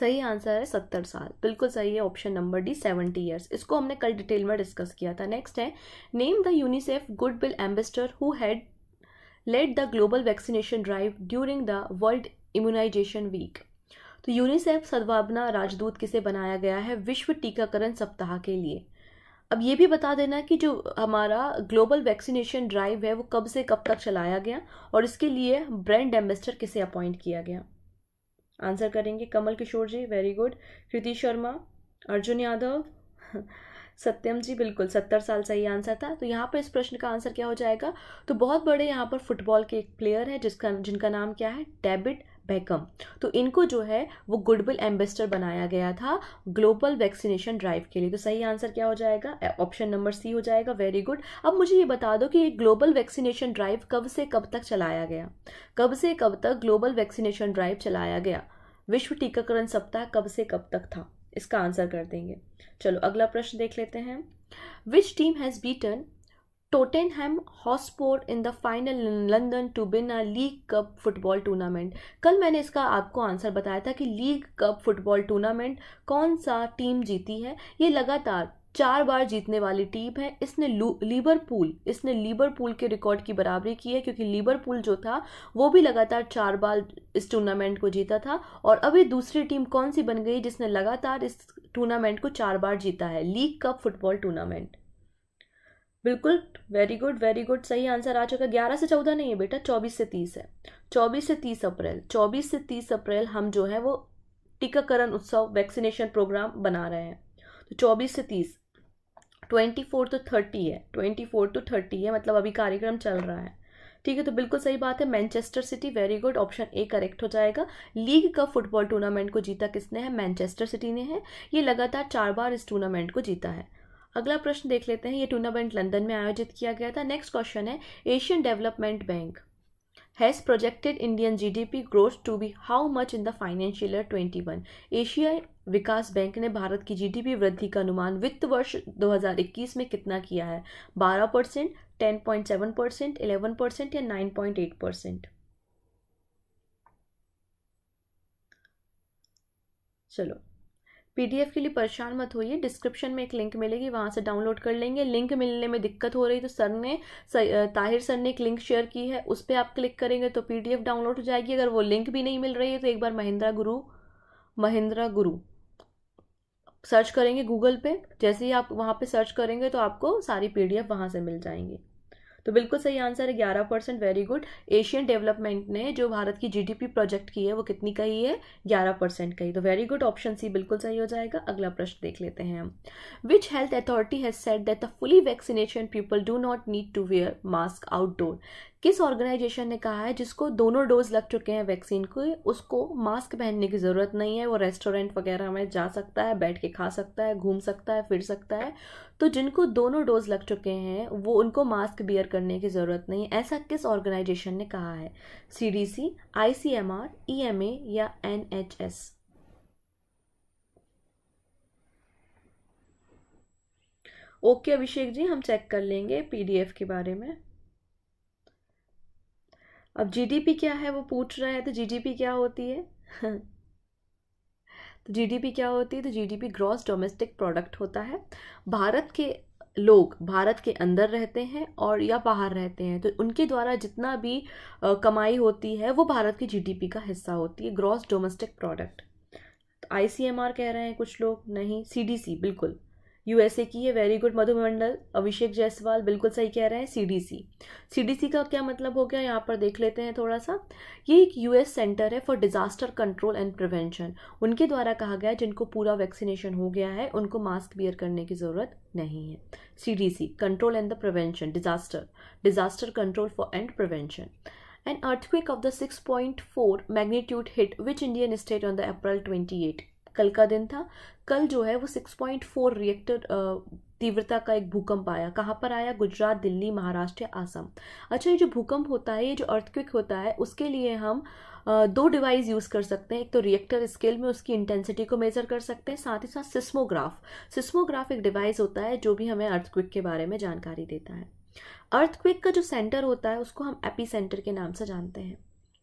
A: सही आंसर है सत्तर साल बिल्कुल सही है option number D seventy years इसको हमने कल डिटेल में डिस्कस किया था नेक्स्ट है name the UNICEF goodwill ambassador who had led the global vaccination drive during the world immunization week तो यूनिसेफ सद्भावना राजदूत किसे बनाया गया है विश्व टीकाकरण सप्ताह के लिए अब ये भी बता देना कि जो हमारा ग्लोबल वैक्सीनेशन ड्राइव है वो कब से कब तक चलाया गया और इसके लिए ब्रांड एम्बेसडर किसे अपॉइंट किया गया आंसर करेंगे कमल किशोर जी वेरी गुड कृति शर्मा अर्जुन यादव सत्यम जी बिल्कुल सत्तर साल सही आंसर था तो यहाँ पर इस प्रश्न का आंसर क्या हो जाएगा तो बहुत बड़े यहाँ पर फुटबॉल के एक प्लेयर है जिसका जिनका नाम क्या है डेबिड बैकम तो इनको जो है वो गुडविल एम्बेसडर बनाया गया था ग्लोबल वैक्सीनेशन ड्राइव के लिए तो सही आंसर क्या हो जाएगा ऑप्शन नंबर सी हो जाएगा वेरी गुड अब मुझे ये बता दो कि ये ग्लोबल वैक्सीनेशन ड्राइव कब से कब तक चलाया गया कब से कब तक ग्लोबल वैक्सीनेशन ड्राइव चलाया गया विश्व टीकाकरण सप्ताह कब से कब तक था इसका आंसर कर देंगे चलो अगला प्रश्न देख लेते हैं which team has beaten Tottenham Hotspur in the final in London to win a League Cup football tournament कल मैंने इसका आपको आंसर बताया था कि लीग कप फुटबॉल टूर्नामेंट कौन सा टीम जीती है ये लगातार चार बार जीतने वाली टीम है इसने लीवरपूल इसने लीवरपूल के रिकॉर्ड की बराबरी की है क्योंकि लीवरपूल जो था वो भी लगातार चार बार इस टूर्नामेंट को जीता था और अभी दूसरी टीम कौन सी बन गई जिसने लगातार इस टूर्नामेंट को चार बार जीता है लीग कप फुटबॉल टूर्नामेंट बिल्कुल वेरी गुड वेरी गुड सही आंसर आ चुका ग्यारह से चौदह नहीं है बेटा चौबीस से तीस है चौबीस से तीस अप्रैल चौबीस से तीस अप्रैल हम जो है वो टीकाकरण उत्सव वैक्सीनेशन प्रोग्राम बना रहे हैं तो चौबीस से तीस ट्वेंटी फोर टू थर्टी है ट्वेंटी फोर टू थर्टी है मतलब अभी कार्यक्रम चल रहा है ठीक है तो बिल्कुल सही बात है Manchester City very good option A correct हो जाएगा लीग का फुटबॉल टूर्नामेंट को जीता किसने है मैनचेस्टर सिटी ने है ये लगातार चार बार इस टूर्नामेंट को जीता है अगला प्रश्न देख लेते हैं ये टूर्नामेंट लंदन में आयोजित किया गया था नेक्स्ट क्वेश्चन है Asian Development Bank has projected Indian GDP growth to be how much in the financial year twenty one Asia विकास बैंक ने भारत की जीडीपी वृद्धि का अनुमान वित्त वर्ष दो हजार इक्कीस में कितना किया है बारह percent ten point seven percent eleven percent या नाइन पॉइंट एट परसेंट चलो पीडीएफ के लिए परेशान मत होइए डिस्क्रिप्शन में एक लिंक मिलेगी वहाँ से डाउनलोड कर लेंगे लिंक मिलने में दिक्कत हो रही तो सर ने ताहिर सर ने एक लिंक शेयर की है उस पर आप क्लिक करेंगे तो पीडीएफ डाउनलोड हो जाएगी अगर वो लिंक भी नहीं मिल रही है तो एक बार महिंद्रा गुरु महिंद्रा गुरु सर्च करेंगे गूगल पे जैसे ही आप वहाँ पे सर्च करेंगे तो आपको सारी पीडीएफ वहाँ से मिल जाएंगी तो बिल्कुल सही आंसर है ग्यारह percent very good Asian Development ने जो भारत की जीडीपी प्रोजेक्ट की है वो कितनी कही है ग्यारह परसेंट कही तो वेरी गुड ऑप्शन सी बिल्कुल सही हो जाएगा अगला प्रश्न देख लेते हैं which health authority has set that the fully vaccination people do not need to wear mask outdoor किस ऑर्गेनाइजेशन ने कहा है जिसको दोनों डोज लग चुके हैं वैक्सीन को उसको मास्क पहनने की ज़रूरत नहीं है वो रेस्टोरेंट वगैरह में जा सकता है बैठ के खा सकता है घूम सकता है फिर सकता है तो जिनको दोनों डोज लग चुके हैं वो उनको मास्क बियर करने की ज़रूरत नहीं है ऐसा किस ऑर्गेनाइजेशन ने कहा है C D C I C M R E M A या N H S okay Abhishek ji हम चेक कर लेंगे पीडीएफ के बारे में अब जीडीपी क्या है वो पूछ रहा है तो जीडीपी तो क्या होती है तो जीडीपी क्या होती है तो जीडीपी ग्रॉस डोमेस्टिक प्रोडक्ट होता है भारत के लोग भारत के अंदर रहते हैं और या बाहर रहते हैं तो उनके द्वारा जितना भी कमाई होती है वो भारत की जीडीपी का हिस्सा होती है gross domestic product I C M R कह रहे हैं कुछ लोग नहीं सी डी सी बिल्कुल यूएसए की है वेरी गुड मधुमंडल अभिषेक जायसवाल बिल्कुल सही कह रहे हैं सीडीसी सीडीसी का क्या मतलब हो गया यहाँ पर देख लेते हैं थोड़ा सा ये एक यूएस सेंटर है for disaster control and prevention उनके द्वारा कहा गया है जिनको पूरा वैक्सीनेशन हो गया है उनको मास्क बियर करने की ज़रूरत नहीं है CDC control and the prevention disaster disaster control for and prevention and the six point four magnitude hit which Indian state on the April twenty eight कल का दिन था कल जो है वो 6.4 रिएक्टर तीव्रता का एक भूकंप आया कहाँ पर आया गुजरात दिल्ली महाराष्ट्र आसम अच्छा ये जो भूकंप होता है ये जो अर्थक्विक होता है उसके लिए हम दो डिवाइस यूज़ कर सकते हैं एक तो रिएक्टर स्केल में उसकी इंटेंसिटी को मेजर कर सकते हैं साथ ही साथ सिस्मोग्राफ सिस्मोग्राफ एक डिवाइस होता है जो भी हमें अर्थक्विक के बारे में जानकारी देता है अर्थक्विक का जो सेंटर होता है उसको हम एपी सेंटर के नाम से जानते हैं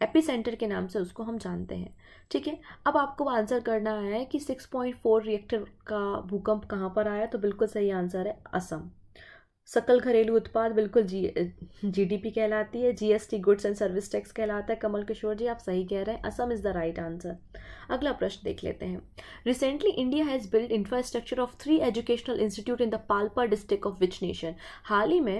A: एपी सेंटर के नाम से उसको हम जानते हैं ठीक है अब आपको आंसर करना है कि 6.4 रिएक्टर का भूकंप कहाँ पर आया तो बिल्कुल सही आंसर है असम सकल घरेलू उत्पाद बिल्कुल जी जी कहलाती है GST goods and service tax कहलाता है कमल किशोर जी आप सही कह रहे हैं Assam is the right answer अगला प्रश्न देख लेते हैं recently India has build infrastructure of three educational institute in the Palpa district of which nation हाल ही में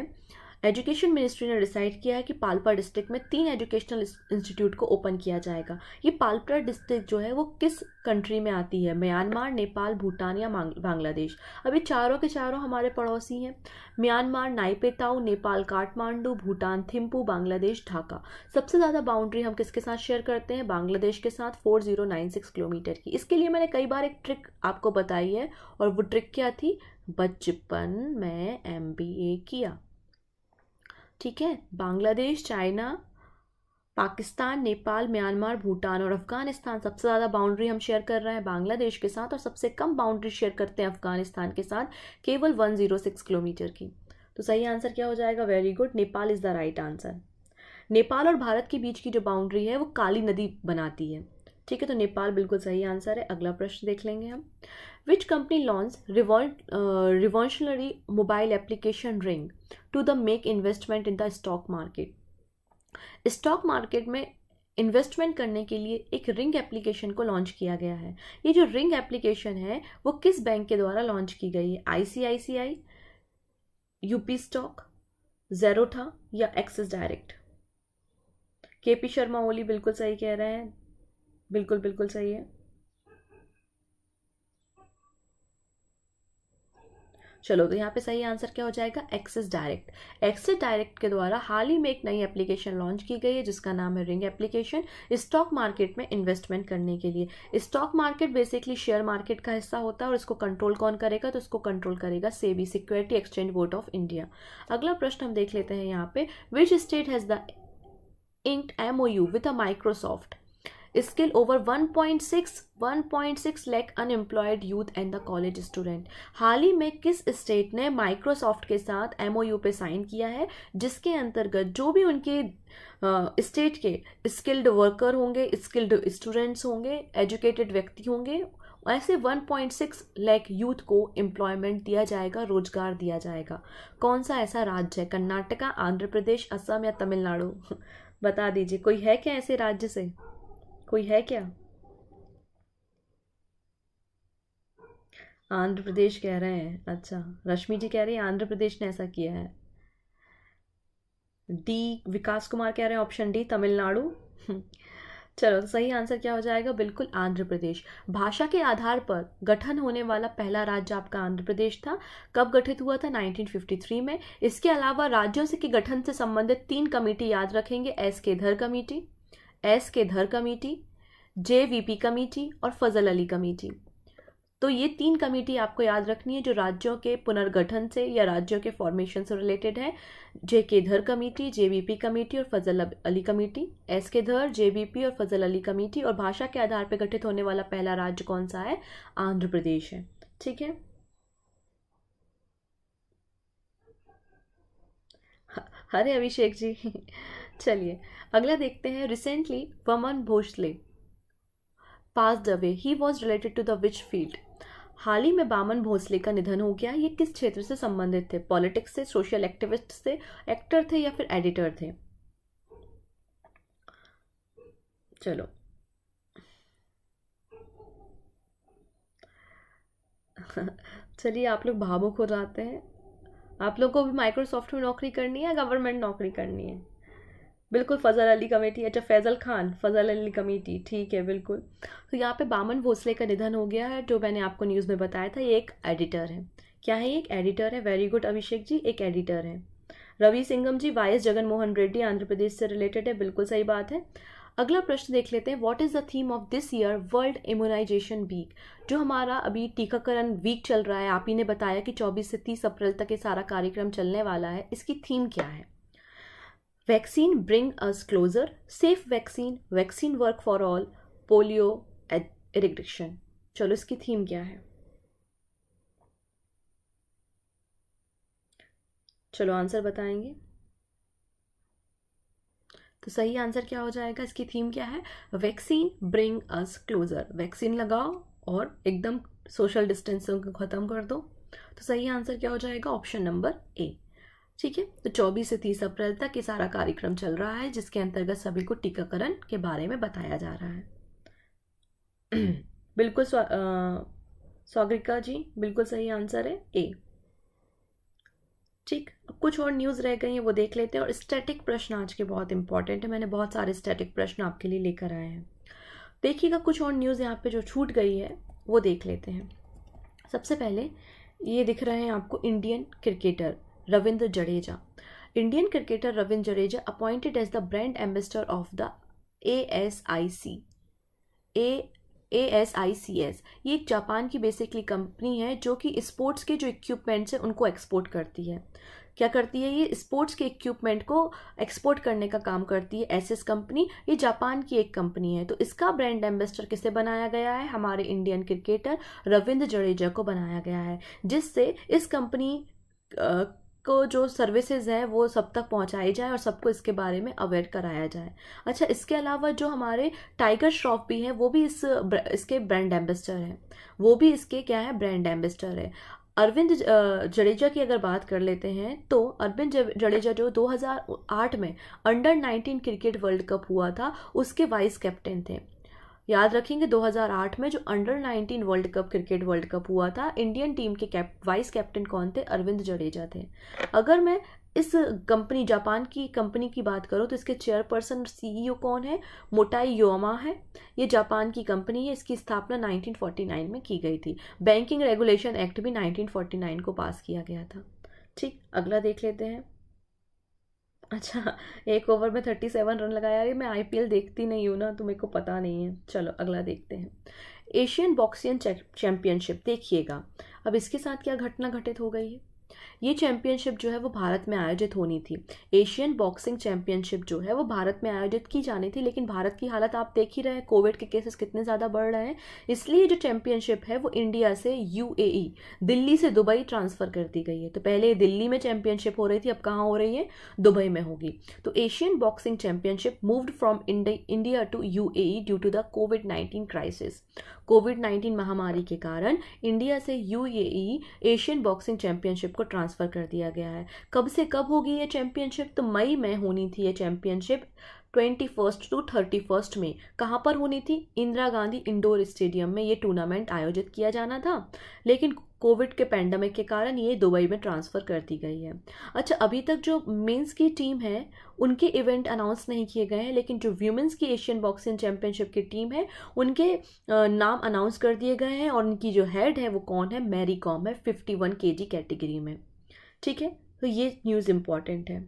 A: एजुकेशन मिनिस्ट्री ने डिसाइड किया है कि पालपा डिस्ट्रिक्ट में तीन एजुकेशनल इंस्टीट्यूट को ओपन किया जाएगा ये पालपा डिस्ट्रिक्ट जो है वो किस कंट्री में आती है म्यांमार नेपाल भूटान या बांग्लादेश अभी चारों के चारों हमारे पड़ोसी हैं म्यांमार नाइपेताऊ नेपाल काठमांडू भूटान थिम्पू बांग्लादेश ढाका सबसे ज़्यादा बाउंड्री हम किसके साथ शेयर करते हैं बांग्लादेश के साथ सिक्स किलोमीटर की इसके लिए मैंने कई बार एक ट्रिक आपको बताई है और वो ट्रिक क्या थी बचपन में एम किया ठीक है बांग्लादेश चाइना पाकिस्तान नेपाल म्यांमार भूटान और अफगानिस्तान सबसे ज़्यादा बाउंड्री हम शेयर कर रहे हैं बांग्लादेश के साथ और सबसे कम बाउंड्री शेयर करते हैं अफगानिस्तान के साथ केवल 106 किलोमीटर की तो सही आंसर क्या हो जाएगा very good Nepal is the right answer Nepal और भारत के बीच की जो बाउंड्री है वो काली नदी बनाती है ठीक है तो नेपाल बिल्कुल सही आंसर है अगला प्रश्न देख लेंगे हम which company launch revolutionary mobile application ring to the make investment in the stock market stock market में इन्वेस्टमेंट करने के लिए एक रिंग एप्लीकेशन को लॉन्च किया गया है ये जो रिंग एप्लीकेशन है वो किस बैंक के द्वारा लॉन्च की गई है आईसीआईसीआई यूपी स्टॉक जेरोठा या एक्सिस डायरेक्ट के पी शर्मा ओली बिल्कुल सही कह रहे हैं बिल्कुल बिल्कुल सही है चलो तो यहाँ पे सही आंसर क्या हो जाएगा एक्सेस डायरेक्ट एक्सेस डायरेक्ट के द्वारा हाल ही में एक नई एप्लीकेशन लॉन्च की गई है जिसका नाम है रिंग एप्लीकेशन स्टॉक मार्केट में इन्वेस्टमेंट करने के लिए stock market basically share market का हिस्सा होता है और इसको कंट्रोल कौन करेगा तो इसको कंट्रोल करेगा SEBI security exchange board of India अगला प्रश्न हम देख लेते हैं यहाँ पे which state has the inked MOU with a Microsoft skill over 1.6 1.6 lakh unemployed youth and the college student हाल ही में किस स्टेट ने माइक्रोसॉफ्ट के साथ एमओयू पे साइन किया है जिसके अंतर्गत जो भी उनके स्टेट के स्किल्ड वर्कर होंगे स्किल्ड स्टूडेंट्स होंगे एजुकेटेड व्यक्ति होंगे ऐसे 1.6 लाख यूथ को एम्प्लॉयमेंट दिया जाएगा रोजगार दिया जाएगा कौन सा ऐसा राज्य है कर्नाटका आंध्र प्रदेश असम या तमिलनाडु बता दीजिए कोई है क्या ऐसे राज्य से कोई है क्या आंध्र प्रदेश कह रहे हैं अच्छा रश्मि जी कह रही है आंध्र प्रदेश ने ऐसा किया है डी विकास कुमार कह रहे हैं ऑप्शन डी तमिलनाडु चलो तो सही आंसर क्या हो जाएगा बिल्कुल आंध्र प्रदेश भाषा के आधार पर गठन होने वाला पहला राज्य आपका आंध्र प्रदेश था कब गठित हुआ था 1953 में इसके अलावा राज्यों से के गठन से संबंधित तीन कमेटी याद रखेंगे S K Dhar committee S K Dhar committee J V P committee और फजल अली कमेटी तो ये तीन कमेटी आपको याद रखनी है जो राज्यों के पुनर्गठन से या राज्यों के फॉर्मेशन से रिलेटेड है जे के Dhar committee J P committee और Fazal Ali committee S K धर जे पी और फजल अली कमेटी और भाषा के आधार पर गठित होने वाला पहला राज्य कौन सा है आंध्र प्रदेश है ठीक है अरे अभिषेक जी चलिए अगला देखते हैं recently Vaman Bhosle pass away he was related to the which field हाल ही में बामन भोसले का निधन हो गया ये किस क्षेत्र से संबंधित थे पॉलिटिक्स से सोशल एक्टिविस्ट से एक्टर थे या फिर एडिटर थे चलो चलिए आप लोग भावुक हो जाते हैं आप लोग को भी माइक्रोसॉफ्ट में नौकरी करनी है या गवर्नमेंट नौकरी करनी है बिल्कुल फ़जल अली कमेटी अच्छा फैज़ल खान फ़जल अली कमेटी ठीक है बिल्कुल तो यहाँ पे बामन भोसले का निधन हो गया है जो मैंने आपको न्यूज़ में बताया था ये एक एडिटर है क्या है ये एक एडिटर है वेरी गुड अभिषेक जी एक एडिटर है रवि सिंगम जी वाई एस जगन मोहन रेड्डी आंध्र प्रदेश से रिलेटेड है बिल्कुल सही बात है अगला प्रश्न देख लेते हैं what is the theme of this year world immunization week जो हमारा अभी टीकाकरण वीक चल रहा है आप ही ने बताया कि 24 से 30 अप्रैल तक ये सारा कार्यक्रम चलने वाला है इसकी थीम क्या है vaccine bring us closer safe vaccine vaccine work for all polio erection चलो इसकी थीम क्या है चलो आंसर बताएंगे तो सही आंसर क्या हो जाएगा इसकी थीम क्या है vaccine bring us closer vaccine लगाओ और एकदम सोशल डिस्टेंसिंग को ख़त्म कर दो तो सही आंसर क्या हो जाएगा ऑप्शन नंबर ए ठीक है तो 24 से 30 अप्रैल तक ये सारा कार्यक्रम चल रहा है जिसके अंतर्गत सभी को टीकाकरण के बारे में बताया जा रहा है बिल्कुल स्वागिका जी बिल्कुल सही आंसर है ए ठीक अब कुछ और न्यूज़ रह गई हैं वो देख लेते हैं और स्टैटिक प्रश्न आज के बहुत इंपॉर्टेंट है मैंने बहुत सारे स्टैटिक प्रश्न आपके लिए लेकर आए हैं देखिएगा कुछ और न्यूज़ यहाँ पे जो छूट गई है वो देख लेते हैं सबसे पहले ये दिख रहे हैं आपको Indian cricketer Ravindra Jadeja Indian cricketer Ravindra Jadeja appointed as the brand ambassador of the A S I C A S I C S ये एक जापान की बेसिकली कंपनी है जो कि स्पोर्ट्स के जो इक्विपमेंट्स हैं उनको एक्सपोर्ट करती है क्या करती है ये स्पोर्ट्स के इक्विपमेंट को एक्सपोर्ट करने का काम करती है एस एस कंपनी ये जापान की एक कंपनी है तो इसका ब्रांड एम्बेसडर किसे बनाया गया है हमारे इंडियन क्रिकेटर रविंद्र जडेजा को बनाया गया है जिससे इस कंपनी को जो सर्विसेज हैं वो सब तक पहुंचाई जाए और सबको इसके बारे में अवेयर कराया जाए अच्छा इसके अलावा जो हमारे टाइगर श्रॉफ भी हैं वो भी इस इसके ब्रांड एम्बेसडर हैं वो भी इसके क्या है ब्रांड एम्बेसडर है अरविंद जडेजा की अगर बात कर लेते हैं तो अरविंद जडेजा जो 2008 में अंडर 19 क्रिकेट वर्ल्ड कप हुआ था उसके वाइस कैप्टन थे याद रखेंगे 2008 में जो under 19 world cup cricket world cup हुआ था इंडियन टीम के कैप वाइस कैप्टन कौन थे अरविंद जडेजा थे अगर मैं इस कंपनी जापान की कंपनी की बात करूँ तो इसके चेयरपर्सन सीईओ कौन है मोटाई योमा है ये जापान की कंपनी है इसकी स्थापना 1949 में की गई थी बैंकिंग रेगुलेशन एक्ट भी 1949 को पास किया गया था ठीक अगला देख लेते हैं अच्छा एक ओवर में थर्टी सेवन रन लगाया अरे मैं एल देखती नहीं हूँ ना तो मेरे को पता नहीं है चलो अगला देखते हैं एशियन बॉक्सियन चैंपियनशिप देखिएगा अब इसके साथ क्या घटना घटित हो गई है ये चैंपियनशिप जो है वो भारत में आयोजित होनी थी एशियन बॉक्सिंग चैंपियनशिप जो है वो भारत में आयोजित की जानी थी लेकिन भारत की हालत आप देख ही रहे हैं कोविड के केसेस कितने ज़्यादा बढ़ रहे हैं इसलिए जो चैंपियनशिप है वो इंडिया से यू दिल्ली से दुबई ट्रांसफ़र कर दी गई है तो पहले दिल्ली में चैम्पियनशिप हो रही थी अब कहाँ हो रही है दुबई में होगी तो Asian boxing championship moved from India to U due to the Covid nineteen crisis COVID 19 महामारी के कारण इंडिया से यूएई एशियन बॉक्सिंग चैंपियनशिप को ट्रांसफ़र कर दिया गया है कब से कब होगी ये चैंपियनशिप तो मई में होनी थी ये championship twenty first to thirty first में कहाँ पर होनी थी इंदिरा गांधी इंडोर स्टेडियम में ये टूर्नामेंट आयोजित किया जाना था लेकिन कोविड के पैंडमिक के कारण ये दुबई में ट्रांसफ़र कर दी गई है अच्छा अभी तक जो मेंस की टीम है उनके इवेंट अनाउंस नहीं किए गए हैं लेकिन जो व्यूमेंस की एशियन बॉक्सिंग चैम्पियनशिप की टीम है उनके नाम अनाउंस कर दिए गए हैं और उनकी जो हेड है वो कौन है मैरी कॉम है fifty one K G category में ठीक है तो ये न्यूज़ इम्पॉर्टेंट है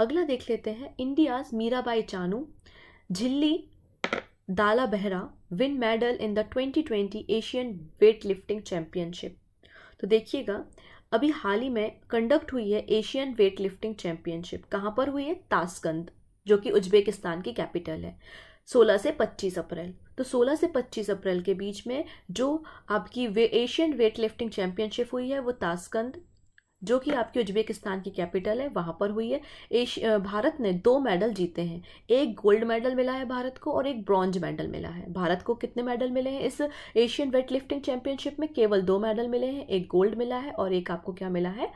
A: अगला देख लेते हैं इंडियाज मीराबाई चानू झिल्ली Dala Behra win medal in the 2020 Asian Weightlifting Championship. तो देखिएगा अभी हाल ही में कंडक्ट हुई है एशियन वेट लिफ्टिंग चैंपियनशिप कहाँ पर हुई है ताशकंद जो कि उज्बेकिस्तान की कैपिटल है 16 से 25 अप्रैल तो 16 से 25 अप्रैल के बीच में जो आपकी वे एशियन वेट लिफ्टिंग चैंपियनशिप हुई है वो ताशकंद जो कि आपकी उज्बेकिस्तान की कैपिटल है वहाँ पर हुई है एश भारत ने दो मेडल जीते हैं एक गोल्ड मेडल मिला है भारत को और एक ब्रॉन्ज मेडल मिला है भारत को कितने मेडल मिले हैं इस एशियन वेट लिफ्टिंग चैंपियनशिप में केवल दो मेडल मिले हैं एक गोल्ड मिला है और एक आपको क्या मिला है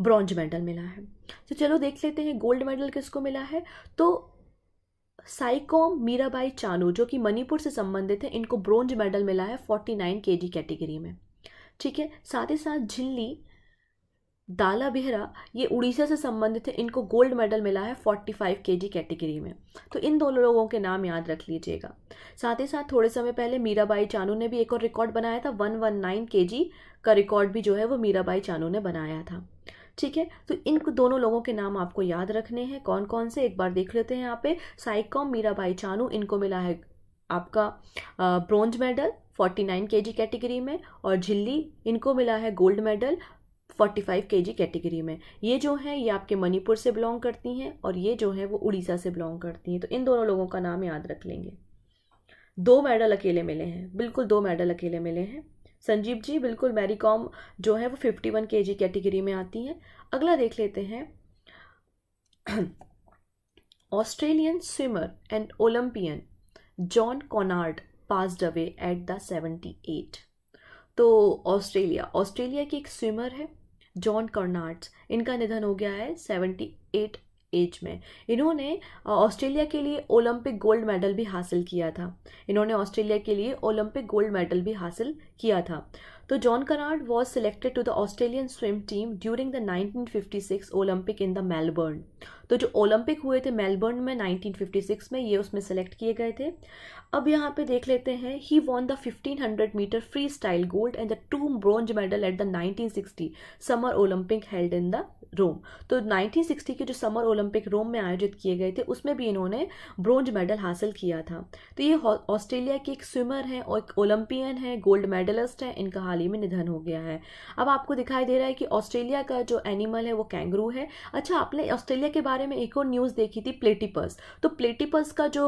A: ब्रॉन्ज मेडल मिला है तो चलो देख लेते हैं गोल्ड मेडल किसको मिला है तो साइकॉम मीराबाई चानू जो कि मणिपुर से संबंधित है इनको ब्रॉन्ज मेडल मिला है फोर्टी नाइन के कैटेगरी में ठीक है साथ ही साथ झिल्ली दाला बेहरा ये उड़ीसा से संबंधित है इनको गोल्ड मेडल मिला है 45 फाइव कैटेगरी में तो इन दोनों लोगों के नाम याद रख लीजिएगा साथ ही साथ थोड़े समय पहले मीराबाई चानू ने भी एक और रिकॉर्ड बनाया था 119 वन का रिकॉर्ड भी जो है वो मीराबाई चानू ने बनाया था ठीक है तो इन दोनों लोगों के नाम आपको याद रखने हैं कौन कौन से एक बार देख लेते हैं यहाँ पे साइकॉम मीराबाई चानू इनको मिला है आपका ब्रॉन्ज मेडल 49 केजी कैटेगरी में और झिल्ली इनको मिला है गोल्ड मेडल 45 केजी कैटेगरी में ये जो हैं ये आपके मणिपुर से बिलोंग करती हैं और ये जो है वो उड़ीसा से बिलोंग करती हैं तो इन दोनों लोगों का नाम याद रख लेंगे दो मेडल अकेले मिले हैं बिल्कुल दो मेडल अकेले मिले हैं संजीव जी बिल्कुल मैरी कॉम जो है वो fifty one K G category में आती हैं अगला देख लेते हैं Australian swimmer and Olympian John Konrads passed away at the seventy eight तो ऑस्ट्रेलिया ऑस्ट्रेलिया की एक स्विमर है जॉन कर्नाट्स इनका निधन हो गया है सेवेंटी एट एज में इन्होंने ऑस्ट्रेलिया के लिए ओलंपिक गोल्ड मेडल भी हासिल किया था इन्होंने ऑस्ट्रेलिया के लिए ओलंपिक गोल्ड मेडल भी हासिल किया था तो John Konrads was selected to the Australian swim team during the 1956 Olympic in the Melbourne तो जो ओलंपिक हुए थे मेलबर्न में 1956 में ये उसमें सेलेक्ट किए गए थे अब यहाँ पे देख लेते हैं he won the 1500 metre freestyle gold and the two bronze medal at the 1960 summer Olympic held in the Rome तो 1960 के जो समर ओलंपिक रोम में आयोजित किए गए थे उसमें भी इन्होंने ब्रॉन्ज मेडल हासिल किया था तो ये ऑस्ट्रेलिया के एक स्विमर हैं और एक ओलंपियन है गोल्ड मेडलिस्ट हैं इनका हाल ही में निधन हो गया है अब आपको दिखाई दे रहा है कि ऑस्ट्रेलिया का जो एनिमल है वो कैंगरू है अच्छा आपने ऑस्ट्रेलिया के बारे बारे में एक और न्यूज़ देखी थी प्लेटिपस तो प्लेटिपस का जो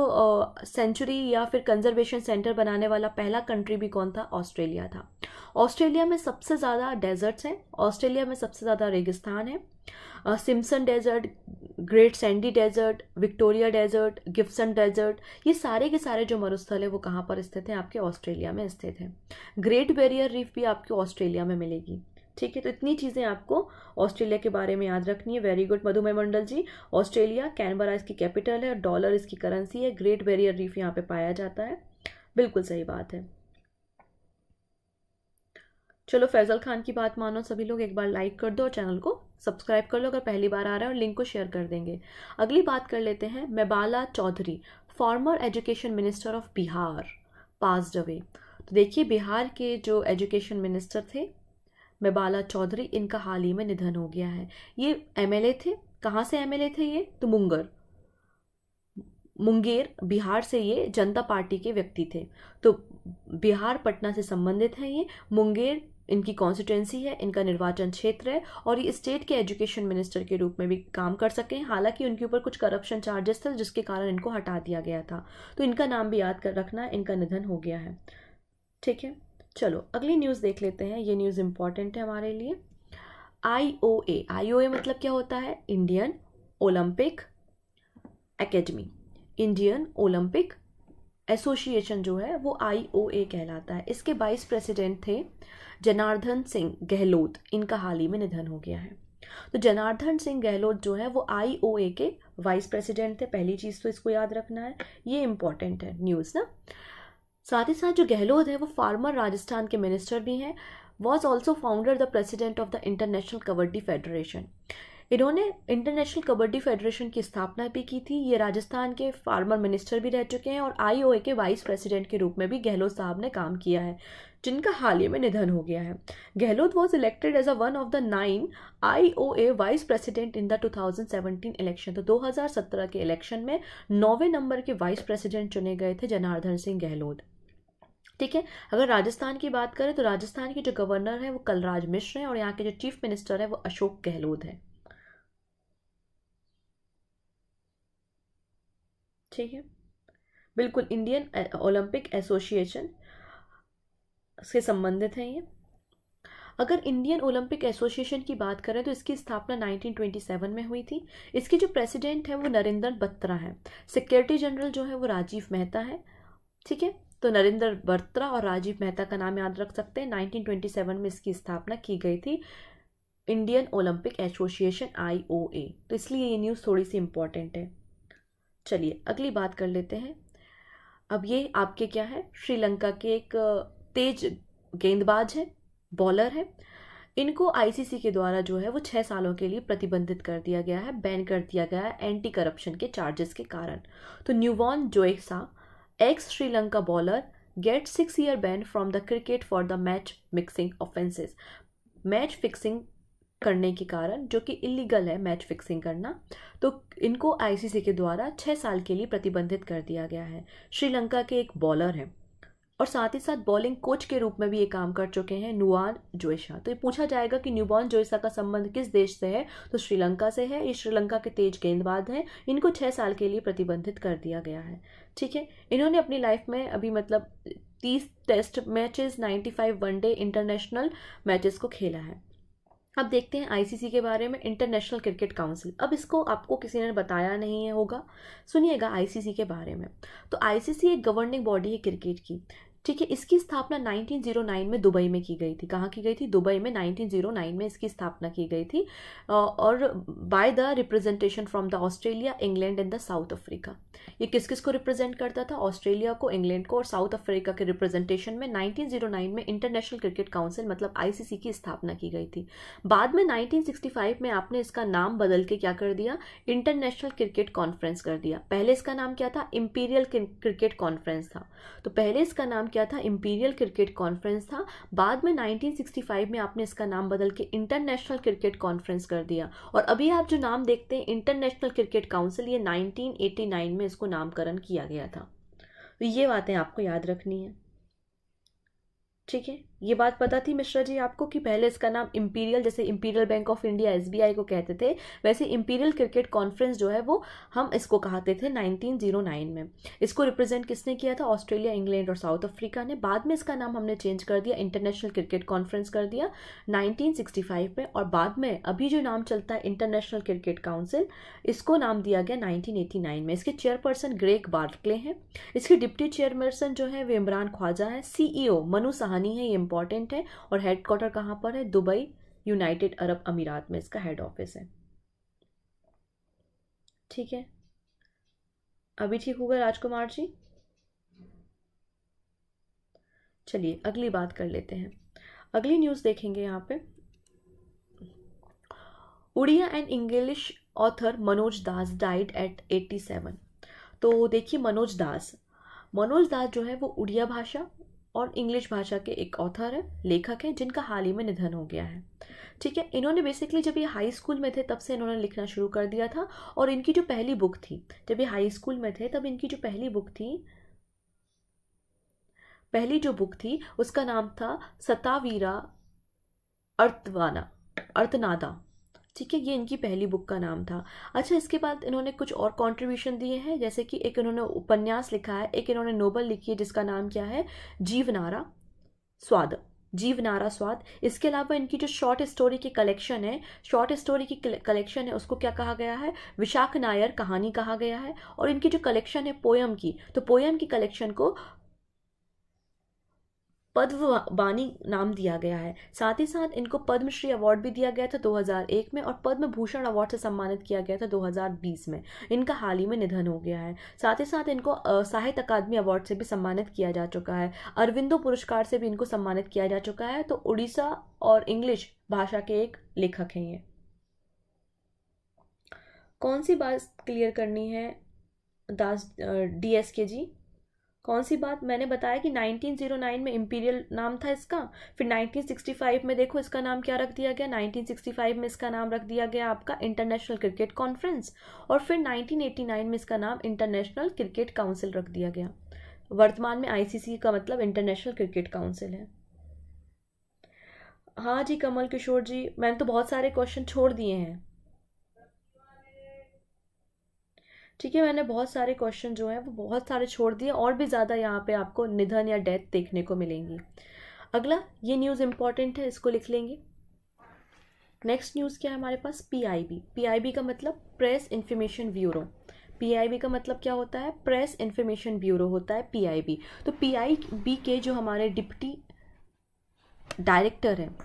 A: सेंचुरी या फिर कंजर्वेशन सेंटर बनाने वाला पहला कंट्री भी कौन था ऑस्ट्रेलिया था ऑस्ट्रेलिया में सबसे ज़्यादा डेजर्ट्स हैं ऑस्ट्रेलिया में सबसे ज़्यादा रेगिस्तान है Simpson Desert Great Sandy Desert Victoria Desert Gibson Desert ये सारे के सारे जो मरुस्थल है वो कहाँ पर स्थित हैं आपके ऑस्ट्रेलिया में स्थित हैं ग्रेट बैरियर रीफ भी आपको ऑस्ट्रेलिया में मिलेगी ठीक है तो इतनी चीज़ें आपको ऑस्ट्रेलिया के बारे में याद रखनी है very good Madhumay Mandal ji Australia Canberra इसकी कैपिटल है और डॉलर इसकी करेंसी है ग्रेट बैरियर रीफ यहाँ पे पाया जाता है बिल्कुल सही बात है चलो फैजल खान की बात मानो सभी लोग एक बार लाइक कर दो और चैनल को सब्सक्राइब कर लो अगर पहली बार आ रहा है और लिंक को शेयर कर देंगे अगली बात कर लेते हैं Mewalal Chaudhary former education minister of Bihar passed away तो देखिए बिहार के जो एजुकेशन मिनिस्टर थे बाला चौधरी इनका हाल ही में निधन हो गया है ये एमएलए थे कहाँ से एमएलए थे ये तो मुंगर मुंगेर बिहार से ये जनता पार्टी के व्यक्ति थे तो बिहार पटना से संबंधित हैं ये मुंगेर इनकी कॉन्स्टिट्युएंसी है इनका निर्वाचन क्षेत्र है और ये स्टेट के एजुकेशन मिनिस्टर के रूप में भी काम कर सके हैं हालांकि उनके ऊपर कुछ करप्शन चार्जेस थे जिसके कारण इनको हटा दिया गया था तो इनका नाम भी याद कर रखना इनका निधन हो गया है ठीक है चलो अगली न्यूज़ देख लेते हैं ये न्यूज़ इम्पॉर्टेंट है हमारे लिए आई ओ ए आई ओ ए मतलब क्या होता है Indian Olympic Academy Indian Olympic Association जो है वो आई ओ ए कहलाता है इसके वाइस प्रेसिडेंट थे जनार्दन सिंह गहलोत इनका हाल ही में निधन हो गया है तो जनार्दन सिंह गहलोत जो है वो आई ओ ए के वाइस प्रेसिडेंट थे पहली चीज़ तो इसको याद रखना है ये इम्पॉर्टेंट है न्यूज़ ना साथ ही साथ जो गहलोत है वो फार्मर राजस्थान के मिनिस्टर भी हैं was also founder the president of the International Kabaddi Federation इन्होंने इंटरनेशनल कबड्डी फेडरेशन की स्थापना भी की थी ये राजस्थान के फार्मर मिनिस्टर भी रह चुके हैं और आईओए के वाइस प्रेसिडेंट के रूप में भी गहलोत साहब ने काम किया है जिनका हाल ही में निधन हो गया है Gehlot was elected as a one of the nine IOA vice president in the 2017 election तो 2017 के इलेक्शन में नौवे नंबर के वाइस प्रेसिडेंट चुने गए थे जनार्दन सिंह गहलोत ठीक है अगर राजस्थान की बात करें तो राजस्थान के जो गवर्नर हैं वो कलराज मिश्र हैं और यहाँ के जो चीफ मिनिस्टर हैं वो अशोक गहलोत हैं ठीक है बिल्कुल इंडियन ओलंपिक एसोसिएशन से संबंधित हैं ये अगर इंडियन ओलंपिक एसोसिएशन की बात करें तो इसकी स्थापना 1927 में हुई थी इसके जो प्रेसिडेंट हैं वो नरेंद्र बत्रा हैं सिक्योरिटी जनरल जो है वो राजीव मेहता है ठीक है तो नरेंद्र बर्त्रा और राजीव मेहता का नाम याद रख सकते हैं 1927 में इसकी स्थापना की गई थी इंडियन ओलंपिक एसोसिएशन आई तो इसलिए ये न्यूज़ थोड़ी सी इम्पॉर्टेंट है चलिए अगली बात कर लेते हैं अब ये आपके क्या है श्रीलंका के एक तेज गेंदबाज है बॉलर है इनको आईसीसी के द्वारा जो है वो छः सालों के लिए प्रतिबंधित कर दिया गया है बैन कर दिया गया है एंटी करप्शन के चार्जेस के कारण तो न्यूवॉन जोएक्सा ex Sri Lanka bowler get six year ban from the cricket for the match mixing offences match fixing करने के कारण जो कि इलीगल है मैच फिक्सिंग करना तो इनको आईसीसी के द्वारा छः साल के लिए प्रतिबंधित कर दिया गया है श्रीलंका के एक बॉलर हैं और साथ ही साथ बॉलिंग कोच के रूप में भी ये काम कर चुके हैं नुआन जोइशा तो ये पूछा जाएगा कि न्यूबॉर्न जोयसा का संबंध किस देश से है तो श्रीलंका से है ये श्रीलंका के तेज गेंदबाज हैं इनको छः साल के लिए प्रतिबंधित कर दिया गया है ठीक है इन्होंने अपनी लाइफ में अभी मतलब तीस test matches one one day international matches को खेला है अब देखते हैं आईसीसी के बारे में इंटरनेशनल क्रिकेट काउंसिल अब इसको आपको किसी ने बताया नहीं होगा सुनिएगा आईसीसी के बारे में तो आईसीसी एक गवर्निंग बॉडी है क्रिकेट की ठीक है इसकी स्थापना 1909 में दुबई में की गई थी कहाँ की गई थी दुबई में 1909 में इसकी स्थापना की गई थी और by the representation from the Australia England and the South Africa ये किस किस को रिप्रेजेंट करता था ऑस्ट्रेलिया को इंग्लैंड को और साउथ अफ्रीका के रिप्रेजेंटेशन में 1909 में इंटरनेशनल क्रिकेट काउंसिल मतलब आईसीसी की स्थापना की गई थी बाद में 1965 में आपने इसका नाम बदल के क्या कर दिया इंटरनेशनल क्रिकेट कॉन्फ्रेंस कर दिया पहले इसका नाम क्या था इम्पीरियल क्रिकेट कॉन्फ्रेंस था तो पहले इसका नाम क्या था इम्पीरियल क्रिकेट कॉन्फ्रेंस था बाद में नाइनटीन में आपने इसका नाम बदल के इंटरनेशनल क्रिकेट कॉन्फ्रेंस कर दिया और अभी आप जो नाम देखते हैं इंटरनेशनल क्रिकेट काउंसिल ये 1989 में इसको नामकरण किया गया था तो ये बातें आपको याद रखनी है ठीक है ये बात पता थी मिश्रा जी आपको कि पहले इसका नाम इम्पीरियल जैसे इम्पीरियल बैंक ऑफ इंडिया एस को कहते थे वैसे इम्पीरियल क्रिकेट कॉन्फ्रेंस जो है वो हम इसको कहते थे 1909 में इसको रिप्रेजेंट किसने किया था ऑस्ट्रेलिया इंग्लैंड और साउथ अफ्रीका ने बाद में इसका नाम हमने चेंज कर दिया इंटरनेशनल क्रिकेट कॉन्फ्रेंस कर दिया नाइनटीन में और बाद में अभी जो नाम चलता है इंटरनेशनल क्रिकेट काउंसिल इसको नाम दिया गया नाइनटीन में इसके चेयरपर्सन ग्रेक बार्कले हैं इसके डिप्टी चेयरपर्सन जो है वे इमरान ख्वाजा हैं सीईओ e मनु सहानी है ये इंपॉर्टेंट है और हेड क्वार्टर कहाँ पर है दुबई यूनाइटेड अरब अमीरात में इसका हेड ऑफिस है ठीक है अभी ठीक होगा राजकुमार जी चलिए अगली बात कर लेते हैं अगली न्यूज़ देखेंगे यहाँ पे Odia and English author Manoj Das died at 87 तो देखिए मनोज दास मनोज दास जो है वो उड़िया भाषा और इंग्लिश भाषा के एक ऑथर है लेखक हैं जिनका हाल ही में निधन हो गया है ठीक है इन्होंने बेसिकली जब ये हाई स्कूल में थे तब से इन्होंने लिखना शुरू कर दिया था और इनकी जो पहली बुक थी जब ये हाई स्कूल में थे तब इनकी जो पहली बुक थी पहली जो बुक थी उसका नाम था सतावीरा अर्थवाना अर्थनादा ठीक है ये इनकी पहली बुक का नाम था अच्छा इसके बाद इन्होंने कुछ और कंट्रीब्यूशन दिए हैं जैसे कि एक इन्होंने उपन्यास लिखा है एक इन्होंने नोबल लिखी है जिसका नाम क्या है जीवनारा स्वाद जीवनारा स्वाद इसके अलावा इनकी जो शॉर्ट स्टोरी की कलेक्शन है शॉर्ट स्टोरी की कलेक्शन है उसको क्या कहा गया है विशाख नायर कहानी कहा गया है और इनकी जो कलेक्शन है पोयम की तो पोयम की कलेक्शन को पद्मवाणी नाम दिया गया है साथ ही साथ इनको पद्मश्री अवार्ड भी दिया गया था 2001 में और पद्म भूषण अवार्ड से सम्मानित किया गया था 2020 में इनका हाल ही में निधन हो गया है साथ ही साथ इनको साहित्य अकादमी अवार्ड से भी सम्मानित किया जा चुका है अरविंदो पुरस्कार से भी इनको सम्मानित किया जा चुका है तो उड़ीसा और इंग्लिश भाषा के एक लेखक हैं ये कौन सी बात क्लियर करनी है दास डी एस के जी कौन सी बात मैंने बताया कि 1909 में इम्पीरियल नाम था इसका फिर 1965 में देखो इसका नाम क्या रख दिया गया 1965 में इसका नाम रख दिया गया आपका इंटरनेशनल क्रिकेट कॉन्फ्रेंस और फिर 1989 में इसका नाम इंटरनेशनल क्रिकेट काउंसिल रख दिया गया वर्तमान में आईसीसी का मतलब इंटरनेशनल क्रिकेट काउंसिल है हाँ जी कमल किशोर जी मैंने तो बहुत सारे क्वेश्चन छोड़ दिए हैं ठीक है मैंने बहुत सारे क्वेश्चन जो हैं वो बहुत सारे छोड़ दिए और भी ज़्यादा यहाँ पे आपको निधन या डेथ देखने को मिलेंगी अगला ये न्यूज़ इम्पॉर्टेंट है इसको लिख लेंगे नेक्स्ट न्यूज़ क्या है हमारे पास पीआईबी पीआईबी का मतलब प्रेस इन्फॉर्मेशन ब्यूरो पीआईबी का मतलब क्या होता है प्रेस इन्फॉर्मेशन ब्यूरो होता है पीआईबी तो पीआईबी के जो हमारे डिप्टी डायरेक्टर हैं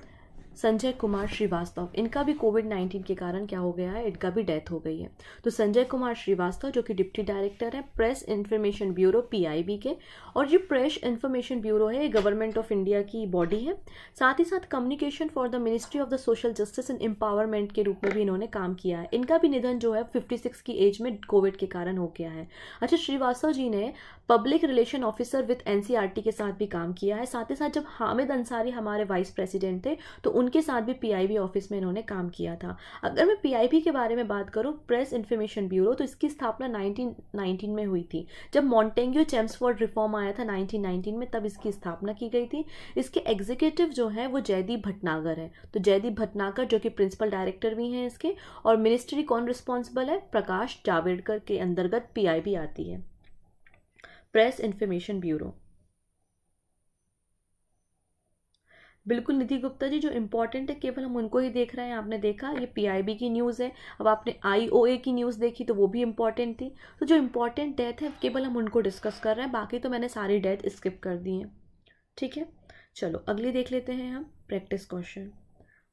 A: संजय कुमार श्रीवास्तव इनका भी कोविड नाइन्टीन के कारण क्या हो गया है इनका भी डेथ हो गई है तो संजय कुमार श्रीवास्तव जो कि डिप्टी डायरेक्टर है प्रेस इन्फॉर्मेशन ब्यूरो पीआईबी के और ये प्रेस इन्फॉर्मेशन ब्यूरो है ये गवर्नमेंट ऑफ इंडिया की बॉडी है साथ ही साथ communication for the Ministry of the Social Justice and Empowerment के रूप में भी इन्होंने काम किया है इनका भी निधन जो है फिफ्टी की एज में कोविड के कारण हो गया है अच्छा श्रीवास्तव जी ने public relation officer with NCERT के साथ भी काम किया है साथ ही साथ जब हामिद अंसारी हमारे वाइस प्रेसिडेंट थे तो उनके साथ भी पीआईबी ऑफिस में इन्होंने काम किया था अगर मैं पीआईबी के बारे में बात करूँ प्रेस इन्फॉर्मेशन ब्यूरो तो इसकी स्थापना 1919 में हुई थी जब मॉन्टेंग्यू चेम्सफोर्ड रिफॉर्म आया था 1919 में तब इसकी स्थापना की गई थी इसके एग्जीक्यूटिव जो है वो जयदीप भटनागर है तो जयदीप भटनागर जो कि प्रिंसिपल डायरेक्टर भी हैं इसके और मिनिस्ट्री कौन रिस्पॉन्सिबल है प्रकाश जावेडकर के अंतर्गत पीआईबी आती है प्रेस इंफॉर्मेशन ब्यूरो बिल्कुल निधि गुप्ता जी जो इम्पोर्टेंट है केवल हम उनको ही देख रहे हैं आपने देखा ये पीआईबी की न्यूज़ है अब आपने आईओए की न्यूज़ देखी तो वो भी इंपॉर्टेंट थी तो जो इम्पोर्टेंट डेथ है केवल हम उनको डिस्कस कर रहे हैं बाकी तो मैंने सारी डेथ स्किप कर दी है ठीक है चलो अगली देख लेते हैं हम प्रैक्टिस क्वेश्चन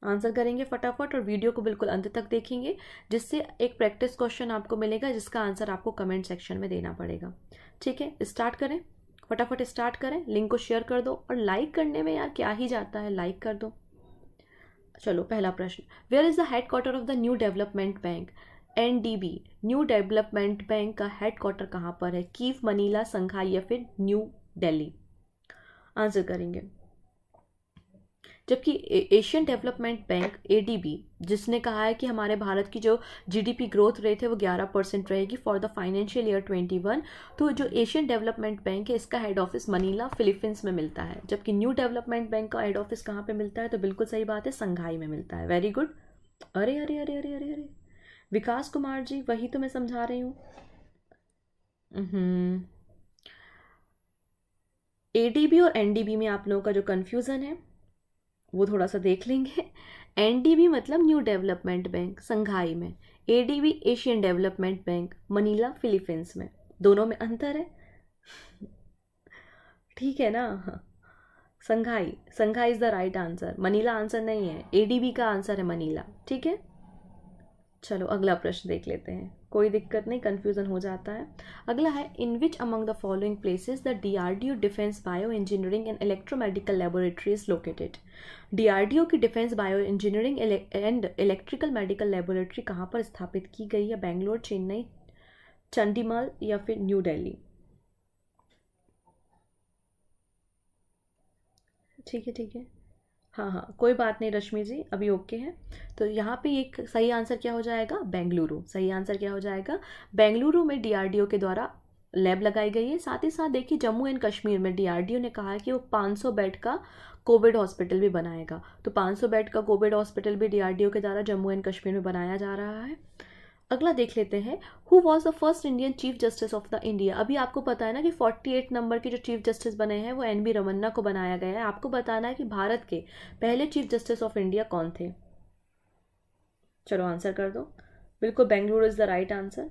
A: आंसर करेंगे फटाफट और वीडियो को बिल्कुल अंत तक देखेंगे जिससे एक प्रैक्टिस क्वेश्चन आपको मिलेगा जिसका आंसर आपको कमेंट सेक्शन में देना पड़ेगा ठीक है स्टार्ट करें फटाफट स्टार्ट करें लिंक को शेयर कर दो और लाइक करने में यार क्या ही जाता है लाइक कर दो चलो पहला प्रश्न where is the head quarter of the New Development Bank N D B New Development Bank का हेड क्वार्टर कहाँ पर है कीव मनीला संघाई या फिर न्यू दिल्ली आंसर करेंगे जबकि एशियन डेवलपमेंट बैंक एडीबी जिसने कहा है कि हमारे भारत की जो जीडीपी ग्रोथ रेट है वो 11 परसेंट रहेगी फॉर द फाइनेंशियल ईयर 21 तो जो एशियन डेवलपमेंट बैंक है इसका हेड ऑफिस मनीला फिलीपींस में मिलता है जबकि न्यू डेवलपमेंट बैंक का हेड ऑफिस कहाँ पे मिलता है तो बिल्कुल सही बात है संघाई में मिलता है वेरी गुड अरे अरे अरे अरे अरे अरे विकास कुमार जी वही तो मैं समझा रही हूँ एडीबी और एनडीबी में आप लोगों का जो कन्फ्यूज़न है वो थोड़ा सा देख लेंगे एन मतलब न्यू डेवलपमेंट बैंक संघाई में a Asian Development Bank Manila Philippines में दोनों में अंतर है ठीक है ना Shanghai Shanghai is the right answer Manila answer नहीं है एडीबी का आंसर है मनीला ठीक है चलो अगला प्रश्न देख लेते हैं कोई दिक्कत नहीं कन्फ्यूज़न हो जाता है अगला है in which among the following places the D R D O defence bio engineering and electromedical laboratory is located D R D O की defence bio engineering and electrical medical laboratory कहाँ पर स्थापित की गई है बेंगलोर चेन्नई चंडीमल या फिर न्यू डेली ठीक है ठीक है हाँ हाँ कोई बात नहीं रश्मि जी अभी ओके है तो यहाँ पे एक सही आंसर क्या हो जाएगा बेंगलुरु सही आंसर क्या हो जाएगा बेंगलुरु में डीआरडीओ के द्वारा लैब लगाई गई है साथ ही साथ देखिए जम्मू एंड कश्मीर में डीआरडीओ ने कहा है कि वो 500 बेड का कोविड हॉस्पिटल भी बनाएगा तो 500 बेड का कोविड हॉस्पिटल भी डीआरडीओ के द्वारा जम्मू एंड कश्मीर में बनाया जा रहा है अगला देख लेते हैं who was the first Indian chief justice of the India अभी आपको पता है ना कि 48 नंबर के जो चीफ जस्टिस बने हैं वो एन बी रमन्ना को बनाया गया है आपको बताना है कि भारत के पहले चीफ जस्टिस ऑफ इंडिया कौन थे चलो आंसर कर दो बिल्कुल Bengaluru is the right answer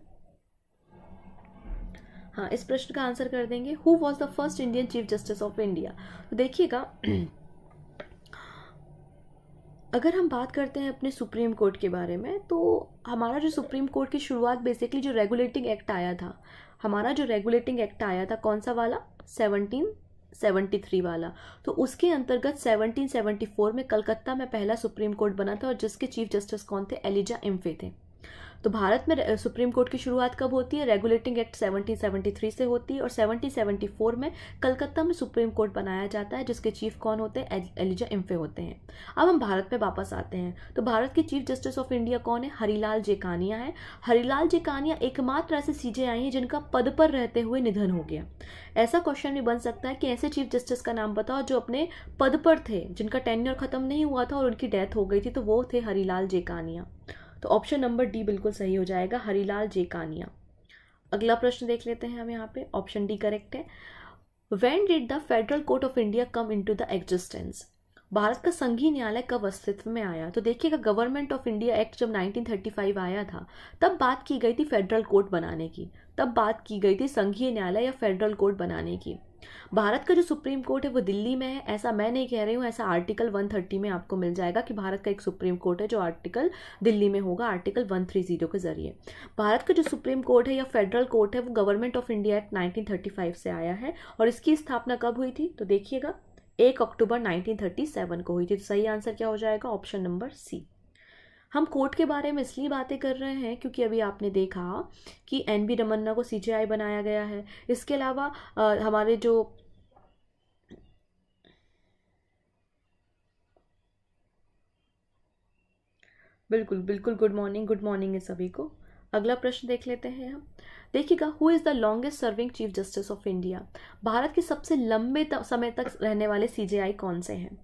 A: हाँ इस प्रश्न का आंसर कर देंगे who was the first Indian chief justice of India तो देखिएगा अगर हम बात करते हैं अपने सुप्रीम कोर्ट के बारे में तो हमारा जो सुप्रीम कोर्ट की शुरुआत बेसिकली जो रेगुलेटिंग एक्ट आया था हमारा जो रेगुलेटिंग एक्ट आया था कौन सा वाला सेवनटीन सेवेंटी थ्री वाला तो उसके अंतर्गत सेवनटीन सेवेंटी फोर में कलकत्ता में पहला सुप्रीम कोर्ट बना था और जिसके चीफ जस्टिस कौन थे एलिजा एम्फे थे तो भारत में सुप्रीम कोर्ट की शुरुआत कब होती है रेगुलेटिंग एक्ट 1773 से होती है और 1774 में कलकत्ता में सुप्रीम कोर्ट बनाया जाता है जिसके चीफ कौन होते हैं एलिजा इम्फे होते हैं अब हम भारत में वापस आते हैं तो भारत के चीफ जस्टिस ऑफ इंडिया कौन है हरिलाल जेकानिया है हरिलाल जेकानिया एकमात्र ऐसे सीजे आई हैं जिनका पद पर रहते हुए निधन हो गया ऐसा क्वेश्चन भी बन सकता है कि ऐसे चीफ जस्टिस का नाम बताओ जो अपने पद पर थे जिनका टेन्यर खत्म नहीं हुआ था और उनकी डेथ हो गई थी तो वो थे हरिलाल जेकानिया तो ऑप्शन नंबर डी बिल्कुल सही हो जाएगा जे जेकानिया अगला प्रश्न देख लेते हैं हम यहाँ पे ऑप्शन डी करेक्ट है when did the federal court of India come into the existence Bharat का संघीय न्यायालय कब अस्तित्व में आया तो देखिएगा गवर्नमेंट ऑफ इंडिया एक्ट जब 1935 आया था तब बात की गई थी फेडरल कोर्ट बनाने की तब बात की गई थी संघीय न्यायालय या फेडरल कोर्ट बनाने की भारत का जो सुप्रीम कोर्ट है वो दिल्ली में है ऐसा मैं नहीं कह रही हूँ ऐसा आर्टिकल 130 में आपको मिल जाएगा कि भारत का एक सुप्रीम कोर्ट है जो आर्टिकल दिल्ली में होगा आर्टिकल 130 के जरिए भारत का जो सुप्रीम कोर्ट है या फेडरल कोर्ट है वो Government of India Act nineteen से आया है और इसकी स्थापना कब हुई थी तो देखिएगा एक अक्टूबर 1937 को हुई थी तो सही आंसर क्या हो जाएगा ऑप्शन नंबर सी हम कोर्ट के बारे में इसलिए बातें कर रहे हैं क्योंकि अभी आपने देखा कि एन बी रमन्ना को सी बनाया गया है इसके अलावा हमारे जो बिल्कुल बिल्कुल गुड मॉर्निंग गुड मॉर्निंग है सभी को अगला प्रश्न देख लेते हैं हम देखिएगा who is the longest serving chief justice of India Bharat के सबसे लंबे समय तक रहने वाले सीजेआई कौन से हैं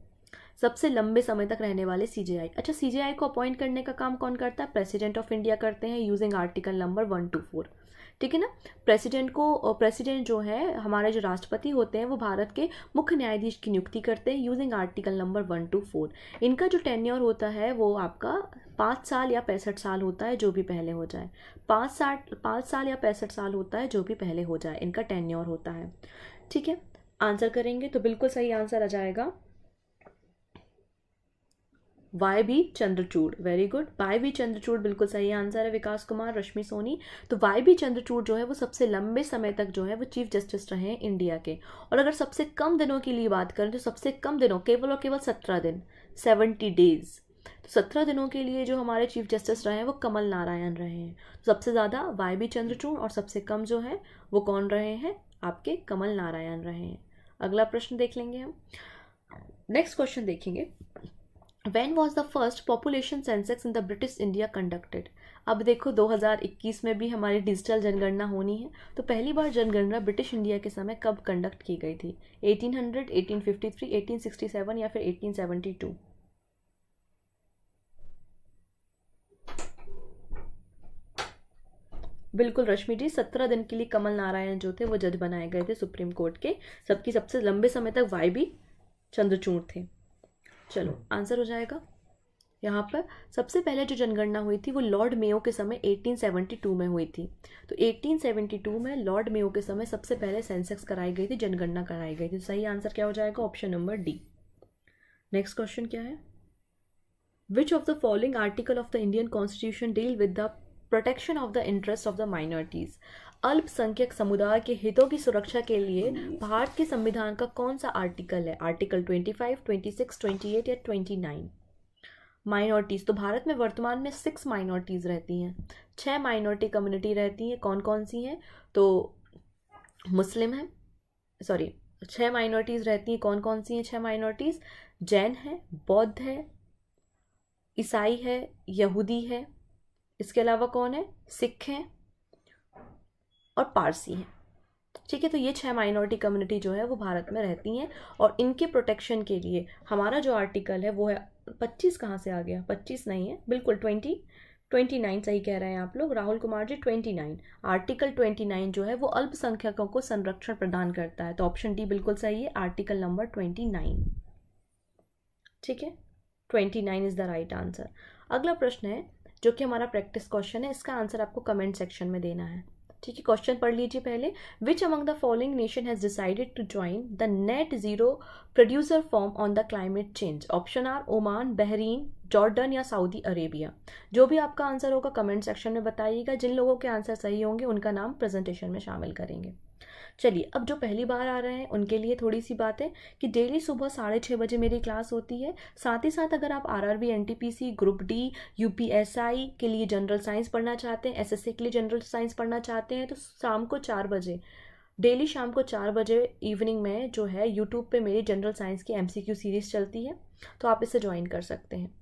A: सबसे लंबे समय तक रहने वाले सीजेआई अच्छा सीजेआई को अपॉइंट करने का काम कौन करता है प्रेसिडेंट ऑफ इंडिया करते हैं using article number one two four ठीक है ना प्रेसिडेंट को प्रेसिडेंट जो है हमारे जो राष्ट्रपति होते हैं वो भारत के मुख्य न्यायाधीश की नियुक्ति करते हैं using article number one two four इनका जो टेन्योर होता है वो आपका पाँच साल या पैंसठ साल होता है जो भी पहले हो जाए पाँच साठ पाँच साल या पैंसठ साल होता है जो भी पहले हो जाए इनका टेन्योर होता है ठीक है आंसर करेंगे तो बिल्कुल सही आंसर आ जाएगा Y B Chandrachud very good Y B Chandrachud बिल्कुल सही आंसर है विकास कुमार रश्मि सोनी तो वाई बी चंद्रचूड़ जो है वो सबसे लंबे समय तक जो है वो चीफ जस्टिस रहे हैं इंडिया के और अगर सबसे कम दिनों के लिए बात करें तो सबसे कम दिनों केवल और केवल सत्रह दिन सेवेंटी डेज तो सत्रह दिनों के लिए जो हमारे चीफ जस्टिस रहे हैं वो कमल नारायण रहे हैं तो सबसे ज़्यादा वाई बी चंद्रचूड़ और सबसे कम जो है वो कौन रहे हैं आपके कमल नारायण रहे हैं अगला प्रश्न देख लेंगे हम नेक्स्ट क्वेश्चन देखेंगे when was the first population census in the British India conducted अब देखो 2021 में भी हमारी डिजिटल जनगणना होनी है तो पहली बार जनगणना ब्रिटिश इंडिया के समय कब कंडक्ट की गई थी 1800, 1853, 1867 या फिर 1872? बिल्कुल रश्मि जी सत्रह दिन के लिए कमल नारायण जो थे वो जज बनाए गए थे सुप्रीम कोर्ट के सबकी सबसे लंबे समय तक वाई भी चंद्रचूड़ थे चलो आंसर हो जाएगा यहाँ पर सबसे पहले जो जनगणना हुई थी वो लॉर्ड मेयो के समय 1872 में हुई थी तो 1872 में लॉर्ड मेयो के समय सबसे पहले सेंसेक्स कराई गई थी जनगणना कराई गई थी तो सही आंसर क्या हो जाएगा option number D next question क्या है which of the following article of the Indian constitution deal with the protection of the interest of the minorities अल्पसंख्यक समुदाय के हितों की सुरक्षा के लिए भारत के संविधान का कौन सा आर्टिकल है आर्टिकल 25, 26, 28 या 29? माइनॉरिटीज़ तो भारत में वर्तमान में सिक्स माइनॉरिटीज़ रहती हैं छः माइनॉरिटी कम्युनिटी रहती हैं कौन कौन सी हैं तो मुस्लिम हैं सॉरी छः माइनॉरिटीज़ रहती हैं कौन कौन सी हैं छः माइनॉरिटीज़ जैन है बौद्ध है ईसाई है यहूदी है इसके अलावा कौन है सिख हैं और पारसी हैं ठीक है तो ये छह माइनॉरिटी कम्युनिटी जो है वो भारत में रहती हैं और इनके प्रोटेक्शन के लिए हमारा जो आर्टिकल है वो है पच्चीस कहाँ से आ गया पच्चीस नहीं है बिल्कुल ट्वेंटी ट्वेंटी नाइन सही कह रहे हैं आप लोग Rahul Kumar ji twenty nine article twenty nine जो है वो अल्पसंख्यकों को संरक्षण प्रदान करता है तो ऑप्शन डी बिल्कुल सही है आर्टिकल नंबर ट्वेंटी नाइन ठीक है twenty nine is the right answer अगला प्रश्न है जो कि हमारा प्रैक्टिस क्वेश्चन है इसका आंसर आपको कमेंट सेक्शन में देना है ठीक है क्वेश्चन पढ़ लीजिए पहले which among the following nation has decided to join the net zero producer form on the climate change option are Oman Bahrain Jordan या सऊदी अरेबिया जो भी आपका आंसर होगा कमेंट सेक्शन में बताइएगा जिन लोगों के आंसर सही होंगे उनका नाम प्रेजेंटेशन में शामिल करेंगे चलिए अब जो पहली बार आ रहे हैं उनके लिए थोड़ी सी बात है कि डेली सुबह साढ़े छः बजे मेरी क्लास होती है साथ ही साथ अगर आप R R B group D यू के लिए जनरल साइंस पढ़ना चाहते हैं एस के लिए जनरल साइंस पढ़ना चाहते हैं तो शाम को चार बजे डेली शाम को चार बजे इवनिंग में जो है यूट्यूब पे मेरी जनरल साइंस की एमसीक्यू सीरीज़ चलती है तो आप इसे ज्वाइन कर सकते हैं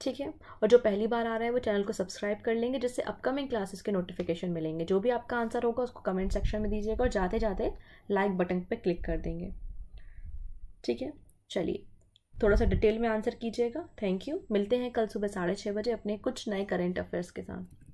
A: ठीक है और जो पहली बार आ रहा है वो चैनल को सब्सक्राइब कर लेंगे जिससे अपकमिंग क्लासेस के नोटिफिकेशन मिलेंगे जो भी आपका आंसर होगा उसको कमेंट सेक्शन में दीजिएगा और जाते जाते लाइक बटन पर क्लिक कर देंगे ठीक है चलिए थोड़ा सा डिटेल में आंसर कीजिएगा थैंक यू मिलते हैं कल सुबह साढ़े छः बजे अपने कुछ नए करेंट अफेयर्स के साथ